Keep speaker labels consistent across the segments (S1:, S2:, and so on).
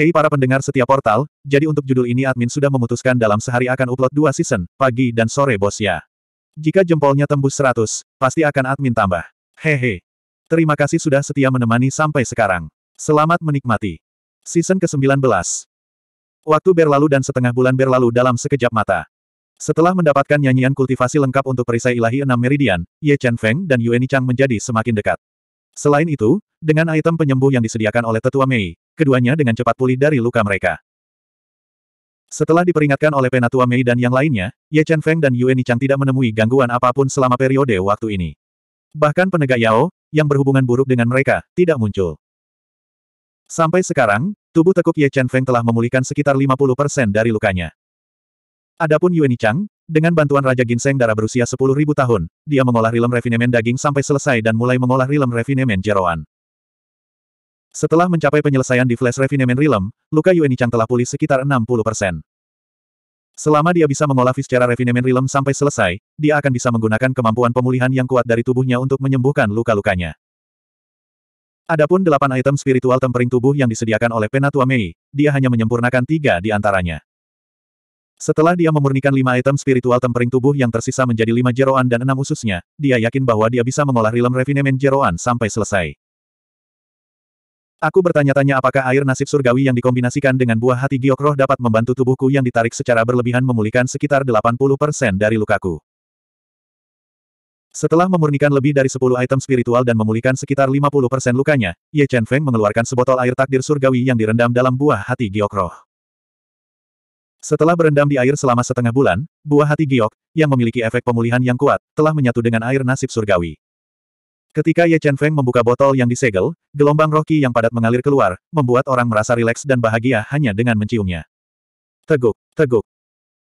S1: Hei para pendengar setiap portal, jadi untuk judul ini admin sudah memutuskan dalam sehari akan upload dua season, pagi dan sore bos ya. Jika jempolnya tembus 100, pasti akan admin tambah. Hehe. Terima kasih sudah setia menemani sampai sekarang. Selamat menikmati. Season ke-19. Waktu berlalu dan setengah bulan berlalu dalam sekejap mata. Setelah mendapatkan nyanyian kultivasi lengkap untuk perisai ilahi enam meridian, Ye Chen Feng dan Yue Chang menjadi semakin dekat. Selain itu, dengan item penyembuh yang disediakan oleh Tetua Mei, keduanya dengan cepat pulih dari luka mereka. Setelah diperingatkan oleh Penatua Mei dan yang lainnya, Ye Chen Feng dan Yue Nichang tidak menemui gangguan apapun selama periode waktu ini. Bahkan penegak Yao, yang berhubungan buruk dengan mereka, tidak muncul. Sampai sekarang, tubuh tekuk Ye Chen Feng telah memulihkan sekitar 50% dari lukanya. Adapun Yue Nichang, dengan bantuan Raja Ginseng darah berusia 10.000 tahun, dia mengolah rilem refinemen daging sampai selesai dan mulai mengolah rilem refinemen jeroan. Setelah mencapai penyelesaian di Flash Refinement Realm, luka Chang telah pulih sekitar 60%. Selama dia bisa mengolah secara Refinement Realm sampai selesai, dia akan bisa menggunakan kemampuan pemulihan yang kuat dari tubuhnya untuk menyembuhkan luka-lukanya. Adapun delapan item spiritual tempering tubuh yang disediakan oleh Penatua Mei, dia hanya menyempurnakan tiga di antaranya. Setelah dia memurnikan lima item spiritual tempering tubuh yang tersisa menjadi lima jeroan dan enam ususnya, dia yakin bahwa dia bisa mengolah realm refinement jeroan sampai selesai. Aku bertanya-tanya apakah air nasib surgawi yang dikombinasikan dengan buah hati giok roh dapat membantu tubuhku yang ditarik secara berlebihan memulihkan sekitar 80% dari lukaku. Setelah memurnikan lebih dari 10 item spiritual dan memulihkan sekitar 50% lukanya, Ye Chen Feng mengeluarkan sebotol air takdir surgawi yang direndam dalam buah hati giok roh. Setelah berendam di air selama setengah bulan, buah hati giok, yang memiliki efek pemulihan yang kuat, telah menyatu dengan air nasib surgawi. Ketika Ye Chen Feng membuka botol yang disegel, gelombang roki yang padat mengalir keluar, membuat orang merasa rileks dan bahagia hanya dengan menciumnya. Teguk, teguk.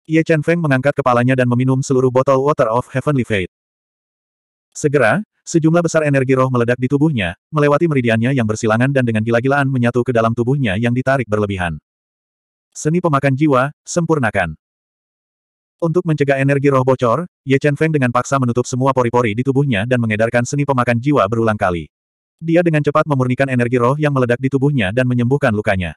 S1: Ye Chen Feng mengangkat kepalanya dan meminum seluruh botol Water of Heavenly Fate. Segera, sejumlah besar energi roh meledak di tubuhnya, melewati meridiannya yang bersilangan dan dengan gila-gilaan menyatu ke dalam tubuhnya yang ditarik berlebihan. Seni pemakan jiwa, sempurnakan. Untuk mencegah energi roh bocor, Ye Chen Feng dengan paksa menutup semua pori-pori di tubuhnya dan mengedarkan seni pemakan jiwa berulang kali. Dia dengan cepat memurnikan energi roh yang meledak di tubuhnya dan menyembuhkan lukanya.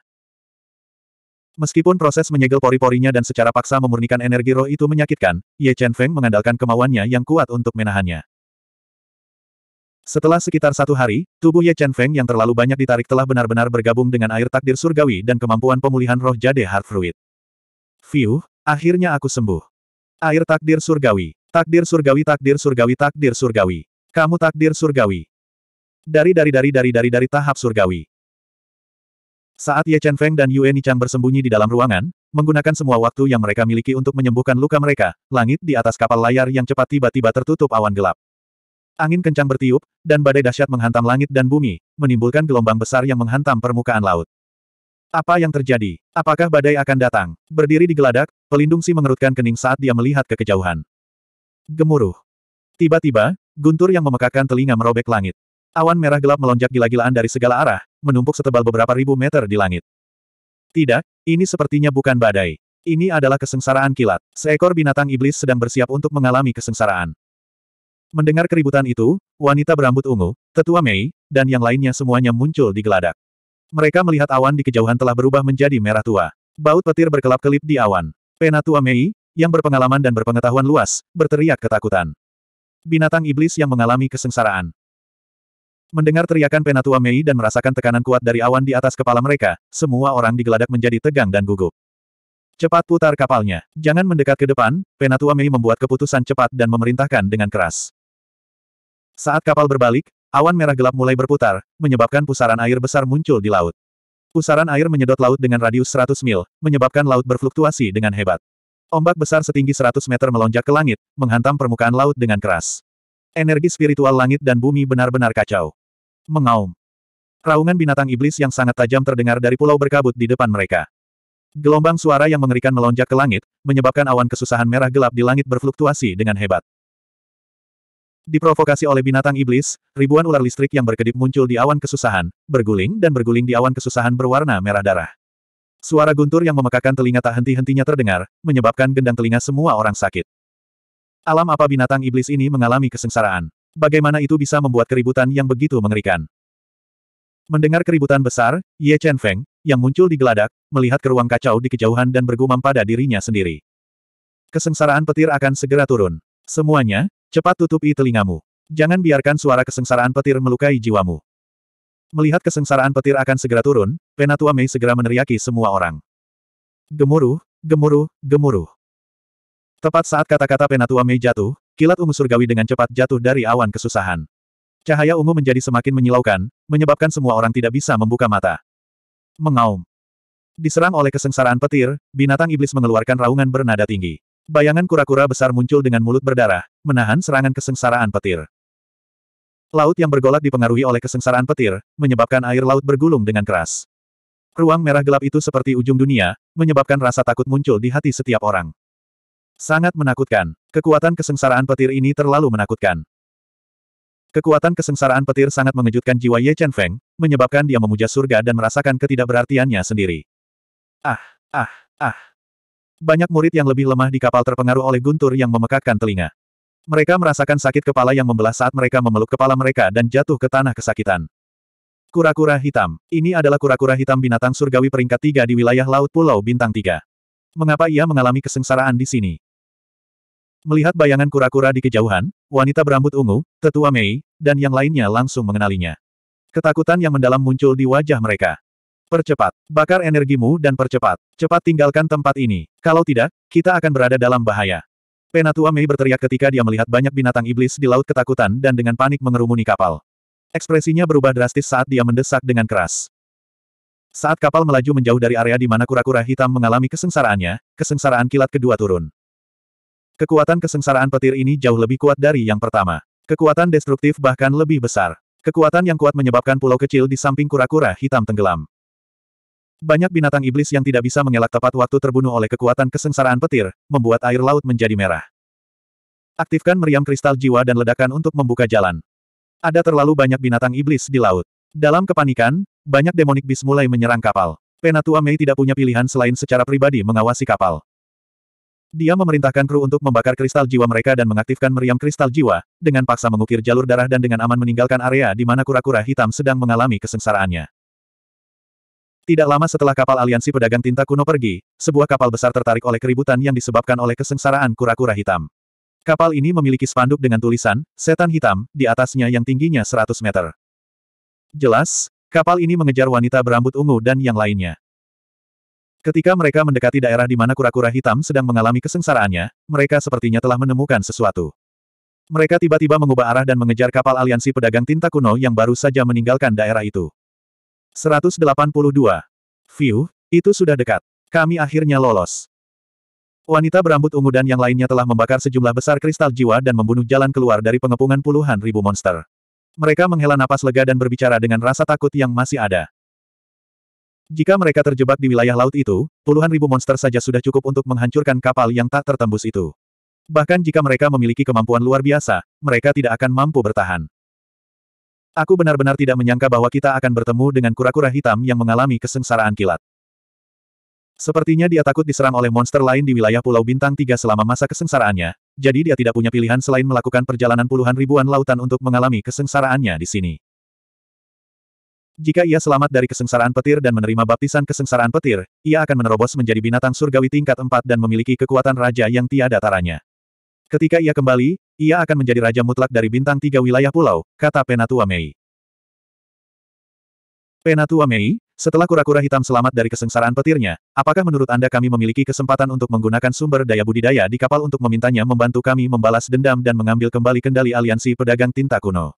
S1: Meskipun proses menyegel pori-porinya dan secara paksa memurnikan energi roh itu menyakitkan, Ye Chen Feng mengandalkan kemauannya yang kuat untuk menahannya. Setelah sekitar satu hari, tubuh Ye Chen Feng yang terlalu banyak ditarik telah benar-benar bergabung dengan air takdir surgawi dan kemampuan pemulihan roh jade Hard Fruit. Fiuh, akhirnya aku sembuh. Air takdir surgawi. Takdir surgawi takdir surgawi takdir surgawi. Kamu takdir surgawi. Dari dari dari dari dari dari tahap surgawi. Saat Ye Chen Feng dan Yue Nichang bersembunyi di dalam ruangan, menggunakan semua waktu yang mereka miliki untuk menyembuhkan luka mereka, langit di atas kapal layar yang cepat tiba-tiba tertutup awan gelap. Angin kencang bertiup, dan badai dahsyat menghantam langit dan bumi, menimbulkan gelombang besar yang menghantam permukaan laut. Apa yang terjadi? Apakah badai akan datang? Berdiri di geladak, pelindung si mengerutkan kening saat dia melihat ke kejauhan. Gemuruh. Tiba-tiba, guntur yang memekakan telinga merobek langit. Awan merah gelap melonjak gila-gilaan dari segala arah, menumpuk setebal beberapa ribu meter di langit. Tidak, ini sepertinya bukan badai. Ini adalah kesengsaraan kilat. Seekor binatang iblis sedang bersiap untuk mengalami kesengsaraan. Mendengar keributan itu, wanita berambut ungu, tetua Mei, dan yang lainnya semuanya muncul di geladak. Mereka melihat awan di kejauhan telah berubah menjadi merah tua. Baut petir berkelap-kelip di awan. Penatua Mei, yang berpengalaman dan berpengetahuan luas, berteriak ketakutan. Binatang iblis yang mengalami kesengsaraan. Mendengar teriakan Penatua Mei dan merasakan tekanan kuat dari awan di atas kepala mereka, semua orang digeladak menjadi tegang dan gugup. Cepat putar kapalnya. Jangan mendekat ke depan, Penatua Mei membuat keputusan cepat dan memerintahkan dengan keras. Saat kapal berbalik, Awan merah gelap mulai berputar, menyebabkan pusaran air besar muncul di laut. Pusaran air menyedot laut dengan radius 100 mil, menyebabkan laut berfluktuasi dengan hebat. Ombak besar setinggi 100 meter melonjak ke langit, menghantam permukaan laut dengan keras. Energi spiritual langit dan bumi benar-benar kacau. Mengaum. Raungan binatang iblis yang sangat tajam terdengar dari pulau berkabut di depan mereka. Gelombang suara yang mengerikan melonjak ke langit, menyebabkan awan kesusahan merah gelap di langit berfluktuasi dengan hebat. Diprovokasi oleh binatang iblis, ribuan ular listrik yang berkedip muncul di awan kesusahan, berguling dan berguling di awan kesusahan berwarna merah darah. Suara guntur yang memekakan telinga tak henti-hentinya terdengar, menyebabkan gendang telinga semua orang sakit. Alam apa binatang iblis ini mengalami kesengsaraan? Bagaimana itu bisa membuat keributan yang begitu mengerikan? Mendengar keributan besar, Ye Chen Feng, yang muncul di geladak, melihat keruang kacau di kejauhan dan bergumam pada dirinya sendiri. Kesengsaraan petir akan segera turun. Semuanya, Cepat tutupi telingamu. Jangan biarkan suara kesengsaraan petir melukai jiwamu. Melihat kesengsaraan petir akan segera turun, Penatua Mei segera meneriaki semua orang. Gemuruh, gemuruh, gemuruh. Tepat saat kata-kata Penatua Mei jatuh, kilat ungu surgawi dengan cepat jatuh dari awan kesusahan. Cahaya ungu menjadi semakin menyilaukan, menyebabkan semua orang tidak bisa membuka mata. Mengaum. Diserang oleh kesengsaraan petir, binatang iblis mengeluarkan raungan bernada tinggi. Bayangan kura-kura besar muncul dengan mulut berdarah, menahan serangan kesengsaraan petir. Laut yang bergolak dipengaruhi oleh kesengsaraan petir, menyebabkan air laut bergulung dengan keras. Ruang merah gelap itu seperti ujung dunia, menyebabkan rasa takut muncul di hati setiap orang. Sangat menakutkan. Kekuatan kesengsaraan petir ini terlalu menakutkan. Kekuatan kesengsaraan petir sangat mengejutkan jiwa Ye Chen Feng, menyebabkan dia memuja surga dan merasakan ketidakberartiannya sendiri. Ah, ah, ah. Banyak murid yang lebih lemah di kapal terpengaruh oleh guntur yang memekakkan telinga. Mereka merasakan sakit kepala yang membelah saat mereka memeluk kepala mereka dan jatuh ke tanah kesakitan. Kura-kura hitam. Ini adalah kura-kura hitam binatang surgawi peringkat tiga di wilayah Laut Pulau Bintang tiga. Mengapa ia mengalami kesengsaraan di sini? Melihat bayangan kura-kura di kejauhan, wanita berambut ungu, tetua Mei, dan yang lainnya langsung mengenalinya. Ketakutan yang mendalam muncul di wajah mereka. Percepat. Bakar energimu dan percepat. Cepat tinggalkan tempat ini. Kalau tidak, kita akan berada dalam bahaya. Penatua Mei berteriak ketika dia melihat banyak binatang iblis di laut ketakutan dan dengan panik mengerumuni kapal. Ekspresinya berubah drastis saat dia mendesak dengan keras. Saat kapal melaju menjauh dari area di mana kura-kura hitam mengalami kesengsaraannya, kesengsaraan kilat kedua turun. Kekuatan kesengsaraan petir ini jauh lebih kuat dari yang pertama. Kekuatan destruktif bahkan lebih besar. Kekuatan yang kuat menyebabkan pulau kecil di samping kura-kura hitam tenggelam. Banyak binatang iblis yang tidak bisa mengelak tepat waktu terbunuh oleh kekuatan kesengsaraan petir, membuat air laut menjadi merah. Aktifkan meriam kristal jiwa dan ledakan untuk membuka jalan. Ada terlalu banyak binatang iblis di laut. Dalam kepanikan, banyak demonik bis mulai menyerang kapal. Penatua Mei tidak punya pilihan selain secara pribadi mengawasi kapal. Dia memerintahkan kru untuk membakar kristal jiwa mereka dan mengaktifkan meriam kristal jiwa, dengan paksa mengukir jalur darah dan dengan aman meninggalkan area di mana kura-kura hitam sedang mengalami kesengsaraannya. Tidak lama setelah kapal aliansi pedagang tinta kuno pergi, sebuah kapal besar tertarik oleh keributan yang disebabkan oleh kesengsaraan kura-kura hitam. Kapal ini memiliki spanduk dengan tulisan, setan hitam, di atasnya yang tingginya 100 meter. Jelas, kapal ini mengejar wanita berambut ungu dan yang lainnya. Ketika mereka mendekati daerah di mana kura-kura hitam sedang mengalami kesengsaraannya, mereka sepertinya telah menemukan sesuatu. Mereka tiba-tiba mengubah arah dan mengejar kapal aliansi pedagang tinta kuno yang baru saja meninggalkan daerah itu. 182. View, itu sudah dekat. Kami akhirnya lolos. Wanita berambut ungu dan yang lainnya telah membakar sejumlah besar kristal jiwa dan membunuh jalan keluar dari pengepungan puluhan ribu monster. Mereka menghela napas lega dan berbicara dengan rasa takut yang masih ada. Jika mereka terjebak di wilayah laut itu, puluhan ribu monster saja sudah cukup untuk menghancurkan kapal yang tak tertembus itu. Bahkan jika mereka memiliki kemampuan luar biasa, mereka tidak akan mampu bertahan. Aku benar-benar tidak menyangka bahwa kita akan bertemu dengan kura-kura hitam yang mengalami kesengsaraan kilat. Sepertinya dia takut diserang oleh monster lain di wilayah Pulau Bintang Tiga selama masa kesengsaraannya, jadi dia tidak punya pilihan selain melakukan perjalanan puluhan ribuan lautan untuk mengalami kesengsaraannya di sini. Jika ia selamat dari kesengsaraan petir dan menerima baptisan kesengsaraan petir, ia akan menerobos menjadi binatang surgawi tingkat 4 dan memiliki kekuatan raja yang tiada taranya. Ketika ia kembali, ia akan menjadi raja mutlak dari bintang tiga wilayah pulau, kata Penatua Mei. Penatua Mei, setelah kura-kura hitam selamat dari kesengsaraan petirnya, apakah menurut Anda kami memiliki kesempatan untuk menggunakan sumber daya budidaya di kapal untuk memintanya membantu kami membalas dendam dan mengambil kembali kendali aliansi pedagang tinta kuno?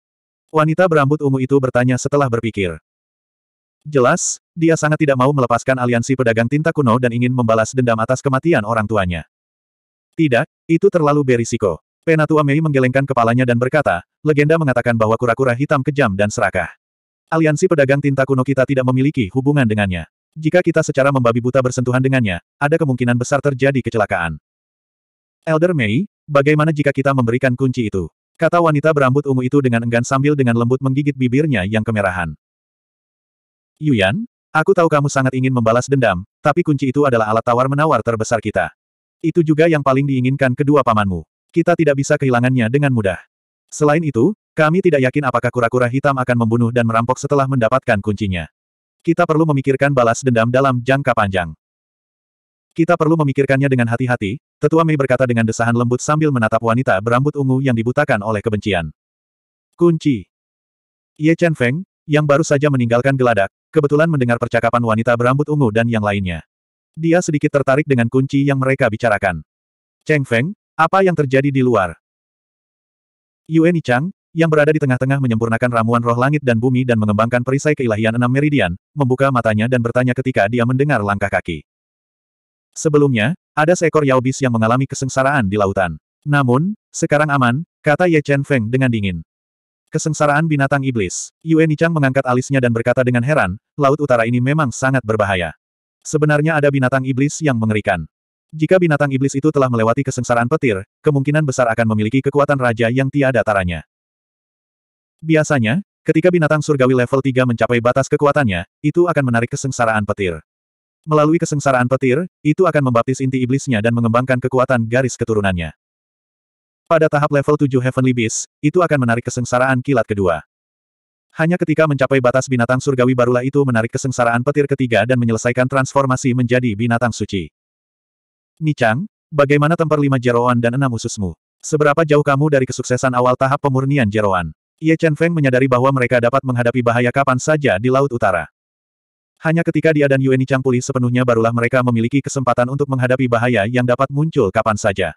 S1: Wanita berambut ungu itu bertanya setelah berpikir. Jelas, dia sangat tidak mau melepaskan aliansi pedagang tinta kuno dan ingin membalas dendam atas kematian orang tuanya. Tidak, itu terlalu berisiko. Penatua Mei menggelengkan kepalanya dan berkata, legenda mengatakan bahwa kura-kura hitam kejam dan serakah. Aliansi pedagang tinta kuno kita tidak memiliki hubungan dengannya. Jika kita secara membabi buta bersentuhan dengannya, ada kemungkinan besar terjadi kecelakaan. Elder Mei, bagaimana jika kita memberikan kunci itu? Kata wanita berambut ungu itu dengan enggan sambil dengan lembut menggigit bibirnya yang kemerahan. Yuyan, aku tahu kamu sangat ingin membalas dendam, tapi kunci itu adalah alat tawar-menawar terbesar kita. Itu juga yang paling diinginkan kedua pamanmu. Kita tidak bisa kehilangannya dengan mudah. Selain itu, kami tidak yakin apakah kura-kura hitam akan membunuh dan merampok setelah mendapatkan kuncinya. Kita perlu memikirkan balas dendam dalam jangka panjang. Kita perlu memikirkannya dengan hati-hati, tetua Mei berkata dengan desahan lembut sambil menatap wanita berambut ungu yang dibutakan oleh kebencian. Kunci. Ye Chen Feng, yang baru saja meninggalkan geladak, kebetulan mendengar percakapan wanita berambut ungu dan yang lainnya. Dia sedikit tertarik dengan kunci yang mereka bicarakan. Cheng Feng, apa yang terjadi di luar? Yuen Chang, yang berada di tengah-tengah menyempurnakan ramuan roh langit dan bumi dan mengembangkan perisai keilahian enam meridian, membuka matanya dan bertanya ketika dia mendengar langkah kaki. Sebelumnya, ada seekor Yaobis yang mengalami kesengsaraan di lautan. Namun, sekarang aman, kata Ye Chen Feng dengan dingin. Kesengsaraan binatang iblis. Yue Chang mengangkat alisnya dan berkata dengan heran, laut utara ini memang sangat berbahaya. Sebenarnya ada binatang iblis yang mengerikan. Jika binatang iblis itu telah melewati kesengsaraan petir, kemungkinan besar akan memiliki kekuatan raja yang tiada taranya. Biasanya, ketika binatang surgawi level 3 mencapai batas kekuatannya, itu akan menarik kesengsaraan petir. Melalui kesengsaraan petir, itu akan membaptis inti iblisnya dan mengembangkan kekuatan garis keturunannya. Pada tahap level 7 Heavenly Beast, itu akan menarik kesengsaraan kilat kedua. Hanya ketika mencapai batas binatang surgawi barulah itu menarik kesengsaraan petir ketiga dan menyelesaikan transformasi menjadi binatang suci. Nichang, bagaimana temper lima jeroan dan enam ususmu? Seberapa jauh kamu dari kesuksesan awal tahap pemurnian jeroan? Ye Chen Feng menyadari bahwa mereka dapat menghadapi bahaya kapan saja di Laut Utara. Hanya ketika dia dan Yue Nichang pulih sepenuhnya barulah mereka memiliki kesempatan untuk menghadapi bahaya yang dapat muncul kapan saja.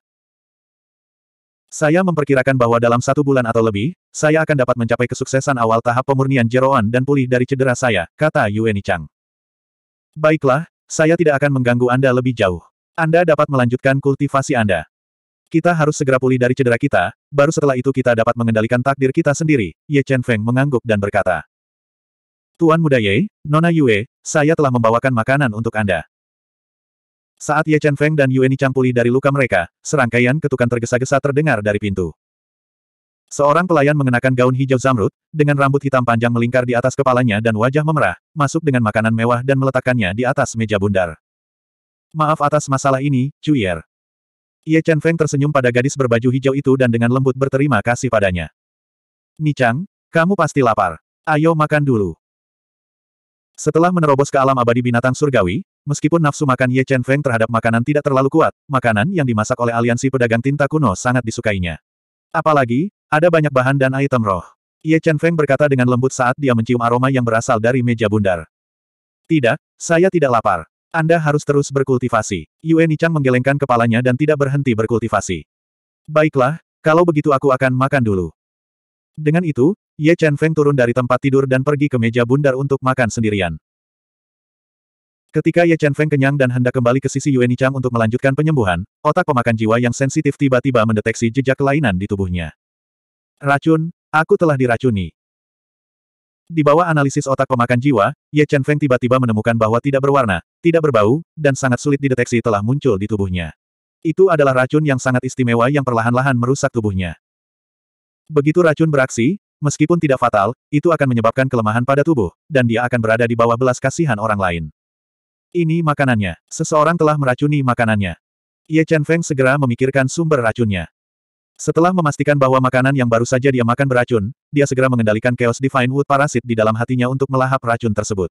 S1: Saya memperkirakan bahwa dalam satu bulan atau lebih, saya akan dapat mencapai kesuksesan awal tahap pemurnian Jeroan dan pulih dari cedera saya, kata Yue Chang. Baiklah, saya tidak akan mengganggu Anda lebih jauh. Anda dapat melanjutkan kultivasi Anda. Kita harus segera pulih dari cedera kita, baru setelah itu kita dapat mengendalikan takdir kita sendiri, Ye Chen Feng mengangguk dan berkata. Tuan Muda Ye, Nona Yue, saya telah membawakan makanan untuk Anda. Saat Ye Chen Feng dan Chang pulih dari luka mereka, serangkaian ketukan tergesa-gesa terdengar dari pintu. Seorang pelayan mengenakan gaun hijau zamrud, dengan rambut hitam panjang melingkar di atas kepalanya dan wajah memerah, masuk dengan makanan mewah dan meletakkannya di atas meja bundar. Maaf atas masalah ini, Cuyer. Ye Chen Feng tersenyum pada gadis berbaju hijau itu dan dengan lembut berterima kasih padanya. Nichang, kamu pasti lapar. Ayo makan dulu. Setelah menerobos ke alam abadi binatang surgawi, Meskipun nafsu makan Ye Chen Feng terhadap makanan tidak terlalu kuat, makanan yang dimasak oleh aliansi pedagang tinta kuno sangat disukainya. Apalagi, ada banyak bahan dan item roh. Ye Chen Feng berkata dengan lembut saat dia mencium aroma yang berasal dari meja bundar. Tidak, saya tidak lapar. Anda harus terus berkultivasi. Yue Nichang menggelengkan kepalanya dan tidak berhenti berkultivasi. Baiklah, kalau begitu aku akan makan dulu. Dengan itu, Ye Chen Feng turun dari tempat tidur dan pergi ke meja bundar untuk makan sendirian. Ketika Ye Chen Feng kenyang dan hendak kembali ke sisi Yuan Chang untuk melanjutkan penyembuhan, otak pemakan jiwa yang sensitif tiba-tiba mendeteksi jejak kelainan di tubuhnya. Racun, aku telah diracuni. Di bawah analisis otak pemakan jiwa, Ye Chen Feng tiba-tiba menemukan bahwa tidak berwarna, tidak berbau, dan sangat sulit dideteksi telah muncul di tubuhnya. Itu adalah racun yang sangat istimewa yang perlahan-lahan merusak tubuhnya. Begitu racun beraksi, meskipun tidak fatal, itu akan menyebabkan kelemahan pada tubuh, dan dia akan berada di bawah belas kasihan orang lain. Ini makanannya. Seseorang telah meracuni makanannya. Ye Chen Feng segera memikirkan sumber racunnya. Setelah memastikan bahwa makanan yang baru saja dia makan beracun, dia segera mengendalikan Chaos Divine Wood parasit di dalam hatinya untuk melahap racun tersebut.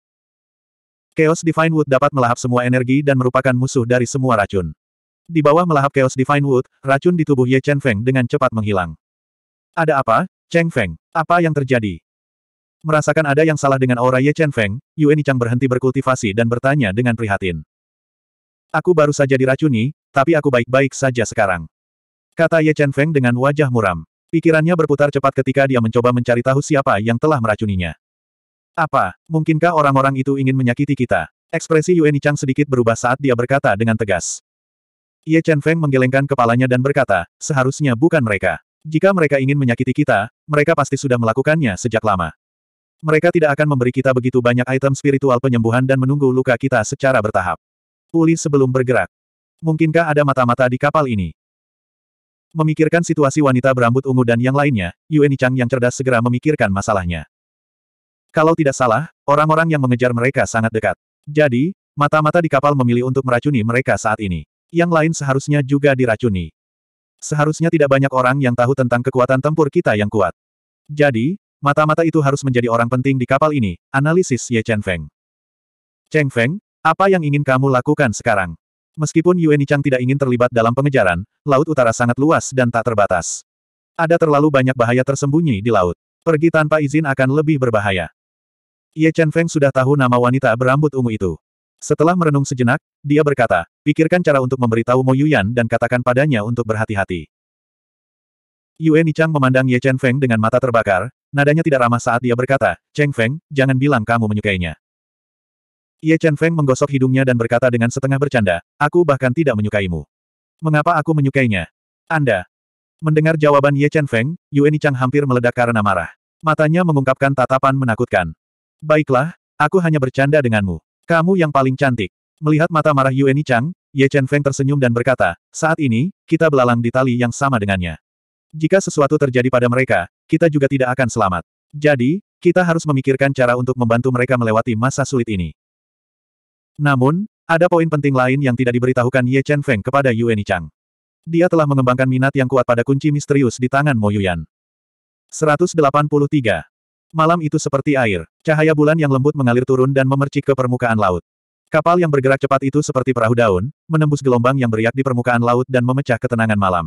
S1: Chaos Divine Wood dapat melahap semua energi dan merupakan musuh dari semua racun. Di bawah melahap Chaos Divine Wood, racun di tubuh Ye Chen Feng dengan cepat menghilang. Ada apa, Cheng Feng? Apa yang terjadi? Merasakan ada yang salah dengan aura Ye Chen Feng, Yue Nichang berhenti berkultivasi dan bertanya dengan prihatin. Aku baru saja diracuni, tapi aku baik-baik saja sekarang. Kata Ye Chen Feng dengan wajah muram. Pikirannya berputar cepat ketika dia mencoba mencari tahu siapa yang telah meracuninya. Apa, mungkinkah orang-orang itu ingin menyakiti kita? Ekspresi Yue Nichang sedikit berubah saat dia berkata dengan tegas. Ye Chen Feng menggelengkan kepalanya dan berkata, seharusnya bukan mereka. Jika mereka ingin menyakiti kita, mereka pasti sudah melakukannya sejak lama. Mereka tidak akan memberi kita begitu banyak item spiritual penyembuhan dan menunggu luka kita secara bertahap. Uli sebelum bergerak. Mungkinkah ada mata-mata di kapal ini? Memikirkan situasi wanita berambut ungu dan yang lainnya, Yuan Chang yang cerdas segera memikirkan masalahnya. Kalau tidak salah, orang-orang yang mengejar mereka sangat dekat. Jadi, mata-mata di kapal memilih untuk meracuni mereka saat ini. Yang lain seharusnya juga diracuni. Seharusnya tidak banyak orang yang tahu tentang kekuatan tempur kita yang kuat. Jadi, Mata-mata itu harus menjadi orang penting di kapal ini, analisis Ye Chen Feng. Cheng Feng, apa yang ingin kamu lakukan sekarang? Meskipun Yuan Chang tidak ingin terlibat dalam pengejaran, Laut Utara sangat luas dan tak terbatas. Ada terlalu banyak bahaya tersembunyi di laut. Pergi tanpa izin akan lebih berbahaya. Ye Chen Feng sudah tahu nama wanita berambut ungu itu. Setelah merenung sejenak, dia berkata, pikirkan cara untuk memberitahu Mo Yuyan dan katakan padanya untuk berhati-hati. Yue Nichang memandang Ye Chen Feng dengan mata terbakar, Nadanya tidak ramah saat dia berkata, Cheng Feng, jangan bilang kamu menyukainya. Ye Chen Feng menggosok hidungnya dan berkata dengan setengah bercanda, aku bahkan tidak menyukaimu. Mengapa aku menyukainya? Anda. Mendengar jawaban Ye Chen Feng, Yue Chang hampir meledak karena marah. Matanya mengungkapkan tatapan menakutkan. Baiklah, aku hanya bercanda denganmu. Kamu yang paling cantik. Melihat mata marah Yue Chang, Ye Chen Feng tersenyum dan berkata, saat ini, kita belalang di tali yang sama dengannya. Jika sesuatu terjadi pada mereka, kita juga tidak akan selamat. Jadi, kita harus memikirkan cara untuk membantu mereka melewati masa sulit ini. Namun, ada poin penting lain yang tidak diberitahukan Ye Chen Feng kepada Yueni Chang. Dia telah mengembangkan minat yang kuat pada kunci misterius di tangan Mo Yuyan. 183. Malam itu seperti air, cahaya bulan yang lembut mengalir turun dan memercik ke permukaan laut. Kapal yang bergerak cepat itu seperti perahu daun, menembus gelombang yang beriak di permukaan laut dan memecah ketenangan malam.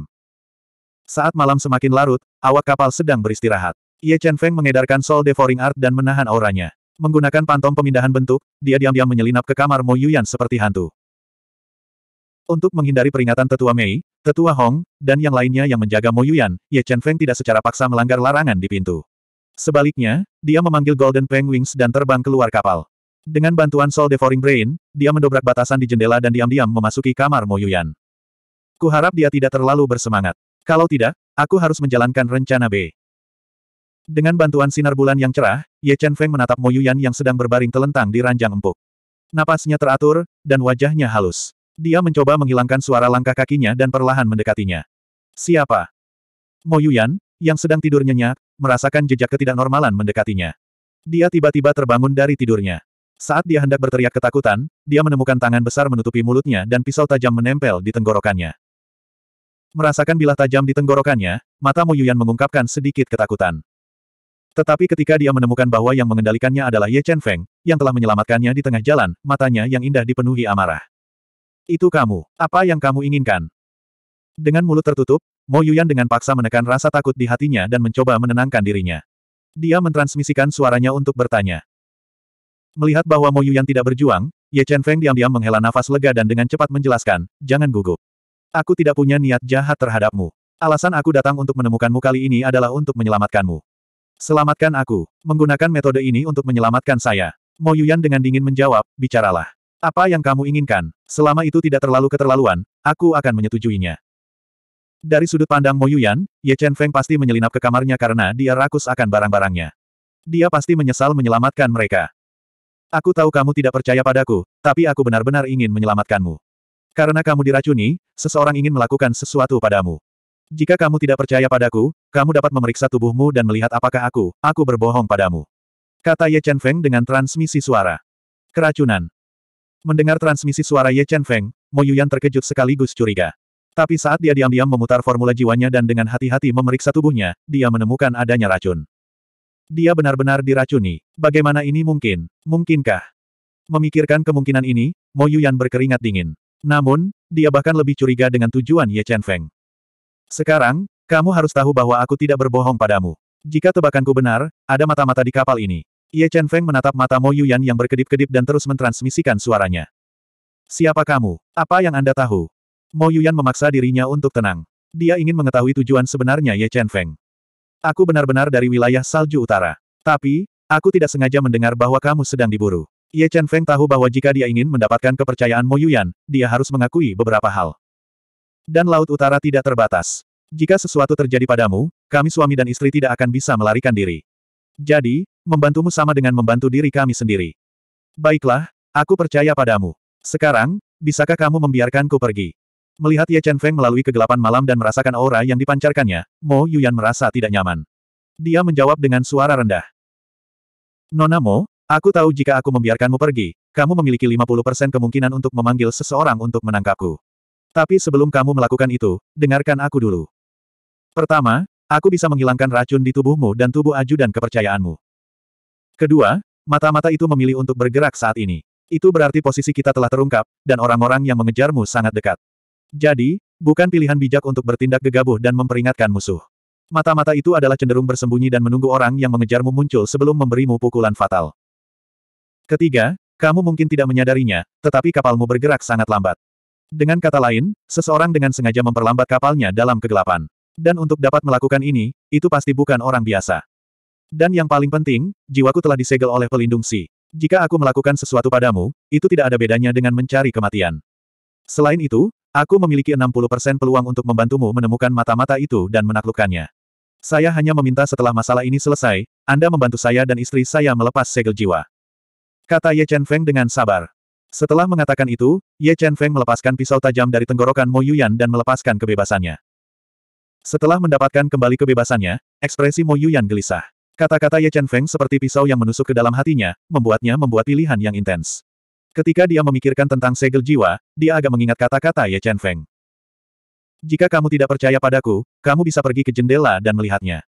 S1: Saat malam semakin larut, awak kapal sedang beristirahat. Ye Chen Feng mengedarkan Soul Devouring Art dan menahan auranya. Menggunakan pantom pemindahan bentuk, dia diam-diam menyelinap ke kamar Mo Yuyan seperti hantu. Untuk menghindari peringatan Tetua Mei, Tetua Hong, dan yang lainnya yang menjaga Mo Yuyan, Ye Chen Feng tidak secara paksa melanggar larangan di pintu. Sebaliknya, dia memanggil Golden Penguins dan terbang keluar kapal. Dengan bantuan Soul Devouring Brain, dia mendobrak batasan di jendela dan diam-diam memasuki kamar Mo Yuyan. Kuharap dia tidak terlalu bersemangat. Kalau tidak, aku harus menjalankan rencana B. Dengan bantuan sinar bulan yang cerah, Ye Chen Feng menatap Mo Yuyan yang sedang berbaring telentang di ranjang empuk. Napasnya teratur, dan wajahnya halus. Dia mencoba menghilangkan suara langkah kakinya dan perlahan mendekatinya. Siapa? Mo Yuyan, yang sedang tidur nyenyak, merasakan jejak ketidaknormalan mendekatinya. Dia tiba-tiba terbangun dari tidurnya. Saat dia hendak berteriak ketakutan, dia menemukan tangan besar menutupi mulutnya dan pisau tajam menempel di tenggorokannya. Merasakan bilah tajam di tenggorokannya, mata Yuyan mengungkapkan sedikit ketakutan. Tetapi ketika dia menemukan bahwa yang mengendalikannya adalah Ye Chen Feng, yang telah menyelamatkannya di tengah jalan, matanya yang indah dipenuhi amarah. Itu kamu. Apa yang kamu inginkan? Dengan mulut tertutup, Mo Yuyan dengan paksa menekan rasa takut di hatinya dan mencoba menenangkan dirinya. Dia mentransmisikan suaranya untuk bertanya. Melihat bahwa Mo Yuyan tidak berjuang, Ye Chen Feng diam-diam menghela nafas lega dan dengan cepat menjelaskan, jangan gugup. Aku tidak punya niat jahat terhadapmu. Alasan aku datang untuk menemukanmu kali ini adalah untuk menyelamatkanmu. Selamatkan aku. Menggunakan metode ini untuk menyelamatkan saya. Mo Yuyan dengan dingin menjawab, bicaralah. Apa yang kamu inginkan? Selama itu tidak terlalu keterlaluan, aku akan menyetujuinya. Dari sudut pandang Mo Yuyan, Ye Chen Feng pasti menyelinap ke kamarnya karena dia rakus akan barang-barangnya. Dia pasti menyesal menyelamatkan mereka. Aku tahu kamu tidak percaya padaku, tapi aku benar-benar ingin menyelamatkanmu. Karena kamu diracuni, seseorang ingin melakukan sesuatu padamu. Jika kamu tidak percaya padaku, kamu dapat memeriksa tubuhmu dan melihat apakah aku, aku berbohong padamu. Kata Ye Chen Feng dengan transmisi suara. Keracunan. Mendengar transmisi suara Ye Chen Feng, Mo Yuyan terkejut sekaligus curiga. Tapi saat dia diam-diam memutar formula jiwanya dan dengan hati-hati memeriksa tubuhnya, dia menemukan adanya racun. Dia benar-benar diracuni. Bagaimana ini mungkin? Mungkinkah? Memikirkan kemungkinan ini, Mo Yuyan berkeringat dingin. Namun, dia bahkan lebih curiga dengan tujuan Ye Chen Feng. Sekarang, kamu harus tahu bahwa aku tidak berbohong padamu. Jika tebakanku benar, ada mata-mata di kapal ini. Ye Chen Feng menatap mata Mo Yuyan yang berkedip-kedip dan terus mentransmisikan suaranya. Siapa kamu? Apa yang Anda tahu? Mo Yuyan memaksa dirinya untuk tenang. Dia ingin mengetahui tujuan sebenarnya Ye Chen Feng. Aku benar-benar dari wilayah salju utara. Tapi, aku tidak sengaja mendengar bahwa kamu sedang diburu. Ye Chen Feng tahu bahwa jika dia ingin mendapatkan kepercayaan Mo Yuyan, dia harus mengakui beberapa hal. Dan Laut Utara tidak terbatas. Jika sesuatu terjadi padamu, kami suami dan istri tidak akan bisa melarikan diri. Jadi, membantumu sama dengan membantu diri kami sendiri. Baiklah, aku percaya padamu. Sekarang, bisakah kamu membiarkanku pergi? Melihat Ye Chen Feng melalui kegelapan malam dan merasakan aura yang dipancarkannya, Mo Yuyan merasa tidak nyaman. Dia menjawab dengan suara rendah. Nona Mo, Aku tahu jika aku membiarkanmu pergi, kamu memiliki 50% kemungkinan untuk memanggil seseorang untuk menangkapku. Tapi sebelum kamu melakukan itu, dengarkan aku dulu. Pertama, aku bisa menghilangkan racun di tubuhmu dan tubuh Aju dan kepercayaanmu. Kedua, mata-mata itu memilih untuk bergerak saat ini. Itu berarti posisi kita telah terungkap, dan orang-orang yang mengejarmu sangat dekat. Jadi, bukan pilihan bijak untuk bertindak gegabah dan memperingatkan musuh. Mata-mata itu adalah cenderung bersembunyi dan menunggu orang yang mengejarmu muncul sebelum memberimu pukulan fatal. Ketiga, kamu mungkin tidak menyadarinya, tetapi kapalmu bergerak sangat lambat. Dengan kata lain, seseorang dengan sengaja memperlambat kapalnya dalam kegelapan. Dan untuk dapat melakukan ini, itu pasti bukan orang biasa. Dan yang paling penting, jiwaku telah disegel oleh pelindung si. Jika aku melakukan sesuatu padamu, itu tidak ada bedanya dengan mencari kematian. Selain itu, aku memiliki 60% peluang untuk membantumu menemukan mata-mata itu dan menaklukkannya. Saya hanya meminta setelah masalah ini selesai, Anda membantu saya dan istri saya melepas segel jiwa. Kata Ye Chen Feng dengan sabar. Setelah mengatakan itu, Ye Chen Feng melepaskan pisau tajam dari tenggorokan Mo Yuyan dan melepaskan kebebasannya. Setelah mendapatkan kembali kebebasannya, ekspresi Mo Yuyan gelisah. Kata-kata Ye Chen Feng seperti pisau yang menusuk ke dalam hatinya, membuatnya membuat pilihan yang intens. Ketika dia memikirkan tentang segel jiwa, dia agak mengingat kata-kata Ye Chen Feng. Jika kamu tidak percaya padaku, kamu bisa pergi ke jendela dan melihatnya.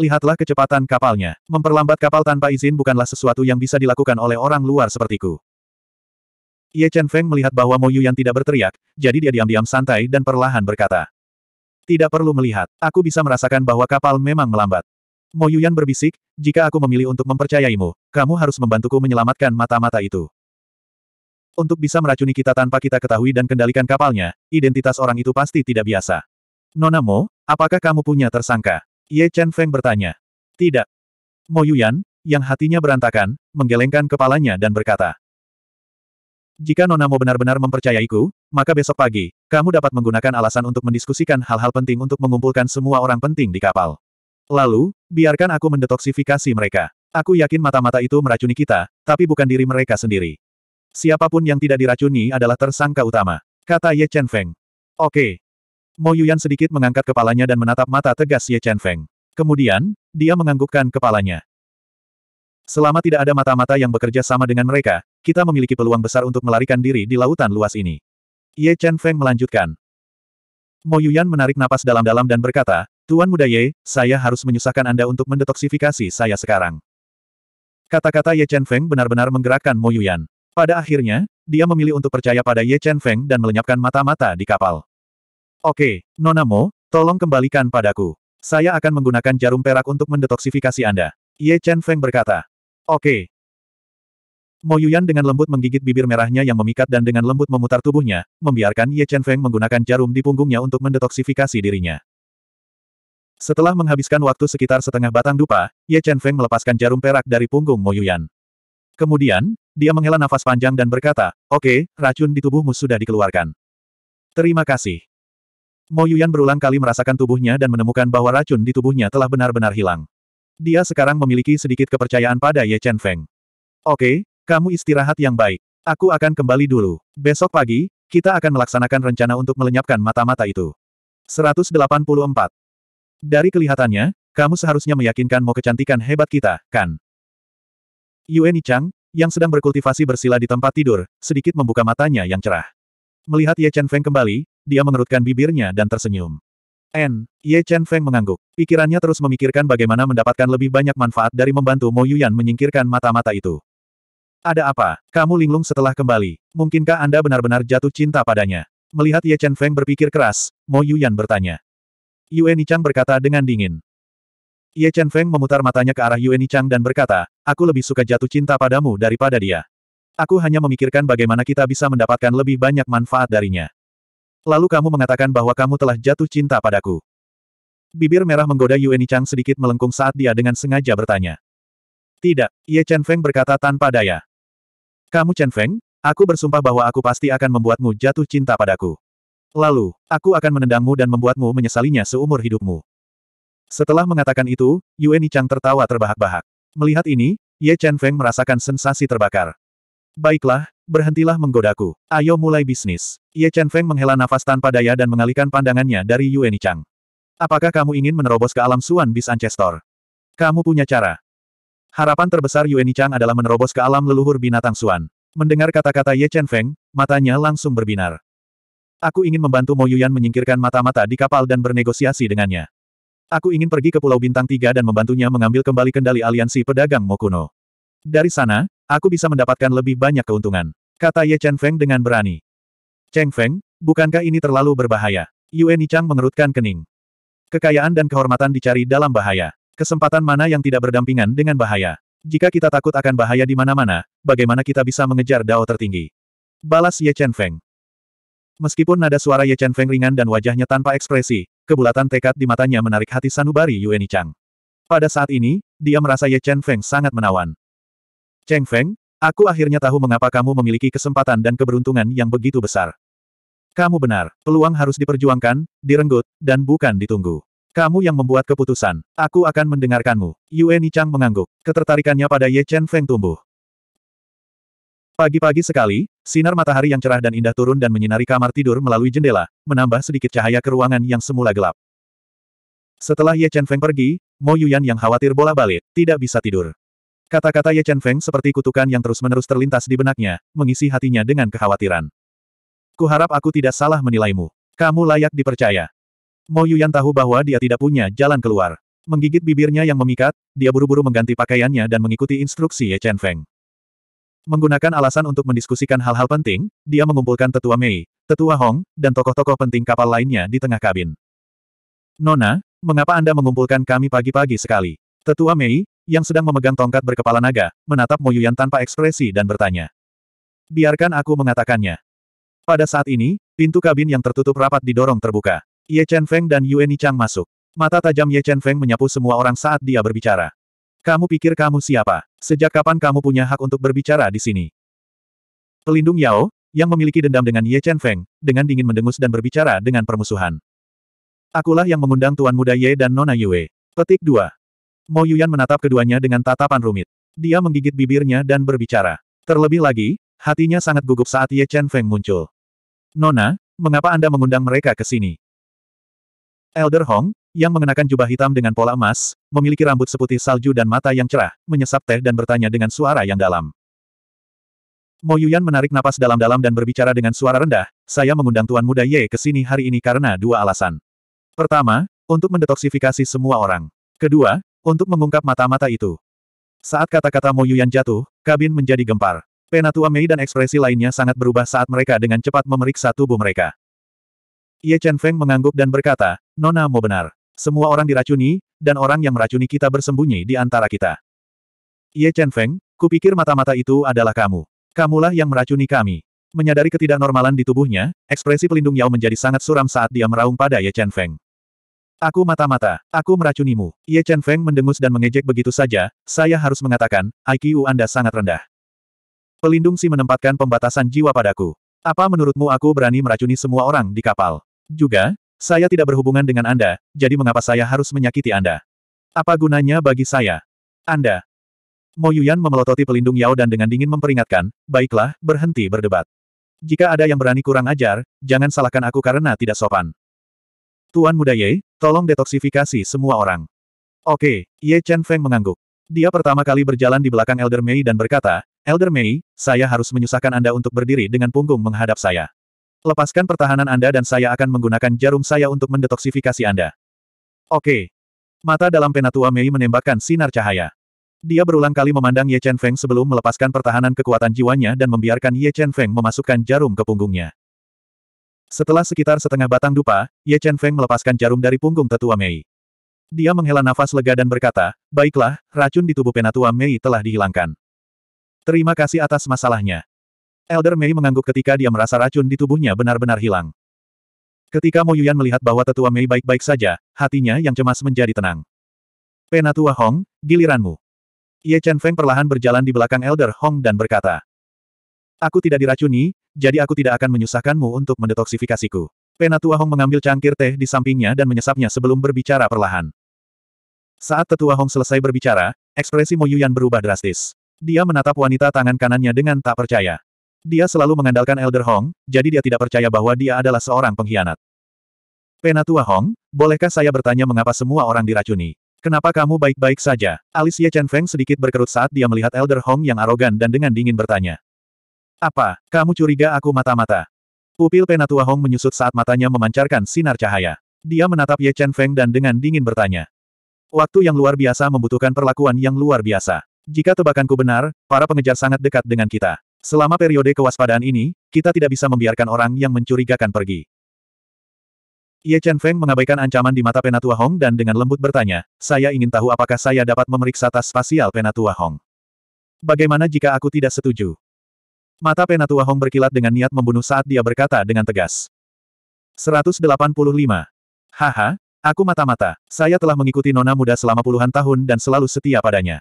S1: Lihatlah kecepatan kapalnya. Memperlambat kapal tanpa izin bukanlah sesuatu yang bisa dilakukan oleh orang luar sepertiku. Ye Chen Feng melihat bahwa Mo Yuyan tidak berteriak, jadi dia diam-diam santai dan perlahan berkata. Tidak perlu melihat, aku bisa merasakan bahwa kapal memang melambat. Mo Yuyan berbisik, jika aku memilih untuk mempercayaimu, kamu harus membantuku menyelamatkan mata-mata itu. Untuk bisa meracuni kita tanpa kita ketahui dan kendalikan kapalnya, identitas orang itu pasti tidak biasa. Nonamo, apakah kamu punya tersangka? Ye Chen Feng bertanya. Tidak. Mo Yuyan, yang hatinya berantakan, menggelengkan kepalanya dan berkata. Jika Nona Mo benar-benar mempercayaiku, maka besok pagi, kamu dapat menggunakan alasan untuk mendiskusikan hal-hal penting untuk mengumpulkan semua orang penting di kapal. Lalu, biarkan aku mendetoksifikasi mereka. Aku yakin mata-mata itu meracuni kita, tapi bukan diri mereka sendiri. Siapapun yang tidak diracuni adalah tersangka utama, kata Ye Chen Feng. Oke, Mo Yuyan sedikit mengangkat kepalanya dan menatap mata tegas Ye Chen Feng. Kemudian, dia menganggukkan kepalanya. Selama tidak ada mata-mata yang bekerja sama dengan mereka, kita memiliki peluang besar untuk melarikan diri di lautan luas ini. Ye Chen Feng melanjutkan. Mo Yuyan menarik napas dalam-dalam dan berkata, Tuan Muda Ye, saya harus menyusahkan Anda untuk mendetoksifikasi saya sekarang. Kata-kata Ye Chen Feng benar-benar menggerakkan Mo Yuyan. Pada akhirnya, dia memilih untuk percaya pada Ye Chen Feng dan melenyapkan mata-mata di kapal. Oke, Nonamo, tolong kembalikan padaku. Saya akan menggunakan jarum perak untuk mendetoksifikasi Anda. Ye Chen Feng berkata. Oke. Mo Yuyan dengan lembut menggigit bibir merahnya yang memikat dan dengan lembut memutar tubuhnya, membiarkan Ye Chen Feng menggunakan jarum di punggungnya untuk mendetoksifikasi dirinya. Setelah menghabiskan waktu sekitar setengah batang dupa, Ye Chen Feng melepaskan jarum perak dari punggung Mo Yuyan. Kemudian, dia menghela nafas panjang dan berkata, Oke, racun di tubuhmu sudah dikeluarkan. Terima kasih. Mo Yuyan berulang kali merasakan tubuhnya dan menemukan bahwa racun di tubuhnya telah benar-benar hilang. Dia sekarang memiliki sedikit kepercayaan pada Ye Chen Feng. Oke, kamu istirahat yang baik. Aku akan kembali dulu. Besok pagi, kita akan melaksanakan rencana untuk melenyapkan mata-mata itu. 184. Dari kelihatannya, kamu seharusnya meyakinkan Mo kecantikan hebat kita, kan? Yi Chang, yang sedang berkultivasi bersila di tempat tidur, sedikit membuka matanya yang cerah. Melihat Ye Chen Feng kembali, dia mengerutkan bibirnya dan tersenyum. N. Ye Chen Feng mengangguk. Pikirannya terus memikirkan bagaimana mendapatkan lebih banyak manfaat dari membantu Mo Yuyan menyingkirkan mata-mata itu. Ada apa? Kamu linglung setelah kembali. Mungkinkah Anda benar-benar jatuh cinta padanya? Melihat Ye Chen Feng berpikir keras, Mo Yuyan bertanya. Yue Nichang berkata dengan dingin. Ye Chen Feng memutar matanya ke arah Yue Nichang dan berkata, Aku lebih suka jatuh cinta padamu daripada dia. Aku hanya memikirkan bagaimana kita bisa mendapatkan lebih banyak manfaat darinya. Lalu kamu mengatakan bahwa kamu telah jatuh cinta padaku. Bibir merah menggoda Yueni Chang sedikit melengkung saat dia dengan sengaja bertanya. Tidak, Ye Chen Feng berkata tanpa daya. Kamu Chen Feng, aku bersumpah bahwa aku pasti akan membuatmu jatuh cinta padaku. Lalu, aku akan menendangmu dan membuatmu menyesalinya seumur hidupmu. Setelah mengatakan itu, Yueni Chang tertawa terbahak-bahak. Melihat ini, Ye Chen Feng merasakan sensasi terbakar. Baiklah, berhentilah menggodaku. Ayo mulai bisnis. Ye Chen Feng menghela nafas tanpa daya dan mengalihkan pandangannya dari Yueni Chang. Apakah kamu ingin menerobos ke alam Suan Bis Ancestor? Kamu punya cara. Harapan terbesar Yueni Chang adalah menerobos ke alam leluhur binatang Suan. Mendengar kata-kata Ye Chen Feng, matanya langsung berbinar. Aku ingin membantu Mo Yuyan menyingkirkan mata-mata di kapal dan bernegosiasi dengannya. Aku ingin pergi ke Pulau Bintang Tiga dan membantunya mengambil kembali kendali aliansi pedagang Mokuno. Dari sana, aku bisa mendapatkan lebih banyak keuntungan. Kata Ye Chen Feng dengan berani. Cheng Feng, bukankah ini terlalu berbahaya? Yue Nichang mengerutkan kening. Kekayaan dan kehormatan dicari dalam bahaya. Kesempatan mana yang tidak berdampingan dengan bahaya? Jika kita takut akan bahaya di mana-mana, bagaimana kita bisa mengejar dao tertinggi? Balas Ye Chen Feng. Meskipun nada suara Ye Chen Feng ringan dan wajahnya tanpa ekspresi, kebulatan tekad di matanya menarik hati sanubari Yue Nichang. Pada saat ini, dia merasa Ye Chen Feng sangat menawan. Cheng Feng, aku akhirnya tahu mengapa kamu memiliki kesempatan dan keberuntungan yang begitu besar. Kamu benar, peluang harus diperjuangkan, direnggut, dan bukan ditunggu. Kamu yang membuat keputusan. Aku akan mendengarkanmu. Yue Nichang mengangguk. Ketertarikannya pada Ye Chen Feng tumbuh. Pagi-pagi sekali, sinar matahari yang cerah dan indah turun dan menyinari kamar tidur melalui jendela, menambah sedikit cahaya ke ruangan yang semula gelap. Setelah Ye Chen Feng pergi, Mo Yuyan yang khawatir bola balik, tidak bisa tidur. Kata-kata Ye Chen Feng seperti kutukan yang terus-menerus terlintas di benaknya, mengisi hatinya dengan kekhawatiran. Kuharap aku tidak salah menilaimu. Kamu layak dipercaya. Mo Yuyan tahu bahwa dia tidak punya jalan keluar. Menggigit bibirnya yang memikat, dia buru-buru mengganti pakaiannya dan mengikuti instruksi Ye Chen Feng. Menggunakan alasan untuk mendiskusikan hal-hal penting, dia mengumpulkan tetua Mei, tetua Hong, dan tokoh-tokoh penting kapal lainnya di tengah kabin. Nona, mengapa Anda mengumpulkan kami pagi-pagi sekali? Tetua Mei, yang sedang memegang tongkat berkepala naga, menatap Yuyan tanpa ekspresi dan bertanya. Biarkan aku mengatakannya. Pada saat ini, pintu kabin yang tertutup rapat didorong terbuka. Ye Chen Feng dan Yueni Chang masuk. Mata tajam Ye Chen Feng menyapu semua orang saat dia berbicara. Kamu pikir kamu siapa? Sejak kapan kamu punya hak untuk berbicara di sini? Pelindung Yao, yang memiliki dendam dengan Ye Chen Feng, dengan dingin mendengus dan berbicara dengan permusuhan. Akulah yang mengundang Tuan Muda Ye dan Nona Yue. Petik 2. Mo Yuyan menatap keduanya dengan tatapan rumit. Dia menggigit bibirnya dan berbicara. Terlebih lagi, hatinya sangat gugup saat Ye Chen Feng muncul. Nona, mengapa Anda mengundang mereka ke sini? Elder Hong, yang mengenakan jubah hitam dengan pola emas, memiliki rambut seputih salju dan mata yang cerah, menyesap teh dan bertanya dengan suara yang dalam. Mo Yuyan menarik napas dalam-dalam dan berbicara dengan suara rendah, saya mengundang Tuan Muda Ye ke sini hari ini karena dua alasan. Pertama, untuk mendetoksifikasi semua orang. Kedua, untuk mengungkap mata-mata itu. Saat kata-kata Mo Yuyan jatuh, kabin menjadi gempar. Penatua Mei dan ekspresi lainnya sangat berubah saat mereka dengan cepat memeriksa tubuh mereka. Ye Chen Feng mengangguk dan berkata, Nona Mo benar. Semua orang diracuni, dan orang yang meracuni kita bersembunyi di antara kita. Ye Chen Feng, kupikir mata-mata itu adalah kamu. Kamulah yang meracuni kami. Menyadari ketidaknormalan di tubuhnya, ekspresi pelindung Yao menjadi sangat suram saat dia meraung pada Ye Chen Feng. Aku mata-mata, aku meracunimu. Ye Chen Feng mendengus dan mengejek begitu saja, saya harus mengatakan, IQ Anda sangat rendah. Pelindung si menempatkan pembatasan jiwa padaku. Apa menurutmu aku berani meracuni semua orang di kapal? Juga, saya tidak berhubungan dengan Anda, jadi mengapa saya harus menyakiti Anda? Apa gunanya bagi saya? Anda. Mo Yuyan memelototi pelindung Yao dan dengan dingin memperingatkan, baiklah, berhenti berdebat. Jika ada yang berani kurang ajar, jangan salahkan aku karena tidak sopan. Tuan Muda Ye, Tolong detoksifikasi semua orang. Oke, Ye Chen Feng mengangguk. Dia pertama kali berjalan di belakang Elder Mei dan berkata, Elder Mei, saya harus menyusahkan Anda untuk berdiri dengan punggung menghadap saya. Lepaskan pertahanan Anda dan saya akan menggunakan jarum saya untuk mendetoksifikasi Anda. Oke. Mata dalam penatua Mei menembakkan sinar cahaya. Dia berulang kali memandang Ye Chen Feng sebelum melepaskan pertahanan kekuatan jiwanya dan membiarkan Ye Chen Feng memasukkan jarum ke punggungnya. Setelah sekitar setengah batang dupa, Ye Chen Feng melepaskan jarum dari punggung tetua Mei. Dia menghela nafas lega dan berkata, baiklah, racun di tubuh penatua Mei telah dihilangkan. Terima kasih atas masalahnya. Elder Mei mengangguk ketika dia merasa racun di tubuhnya benar-benar hilang. Ketika Mo Yuyan melihat bahwa tetua Mei baik-baik saja, hatinya yang cemas menjadi tenang. Penatua Hong, giliranmu. Ye Chen Feng perlahan berjalan di belakang Elder Hong dan berkata, Aku tidak diracuni, jadi aku tidak akan menyusahkanmu untuk mendetoksifikasiku. Penatua Hong mengambil cangkir teh di sampingnya dan menyesapnya sebelum berbicara perlahan. Saat tetua Hong selesai berbicara, ekspresi Yuyan berubah drastis. Dia menatap wanita tangan kanannya dengan tak percaya. Dia selalu mengandalkan Elder Hong, jadi dia tidak percaya bahwa dia adalah seorang pengkhianat. Penatua Hong, bolehkah saya bertanya mengapa semua orang diracuni? Kenapa kamu baik-baik saja? Alicia Chen Feng sedikit berkerut saat dia melihat Elder Hong yang arogan dan dengan dingin bertanya. Apa, kamu curiga aku mata-mata? Pupil Penatua Hong menyusut saat matanya memancarkan sinar cahaya. Dia menatap Ye Chen Feng dan dengan dingin bertanya. Waktu yang luar biasa membutuhkan perlakuan yang luar biasa. Jika tebakanku benar, para pengejar sangat dekat dengan kita. Selama periode kewaspadaan ini, kita tidak bisa membiarkan orang yang mencurigakan pergi. Ye Chen Feng mengabaikan ancaman di mata Penatua Hong dan dengan lembut bertanya, saya ingin tahu apakah saya dapat memeriksa tas spasial Penatua Hong. Bagaimana jika aku tidak setuju? Mata Penatua Hong berkilat dengan niat membunuh saat dia berkata dengan tegas. 185. Haha, aku mata-mata. Saya telah mengikuti nona muda selama puluhan tahun dan selalu setia padanya.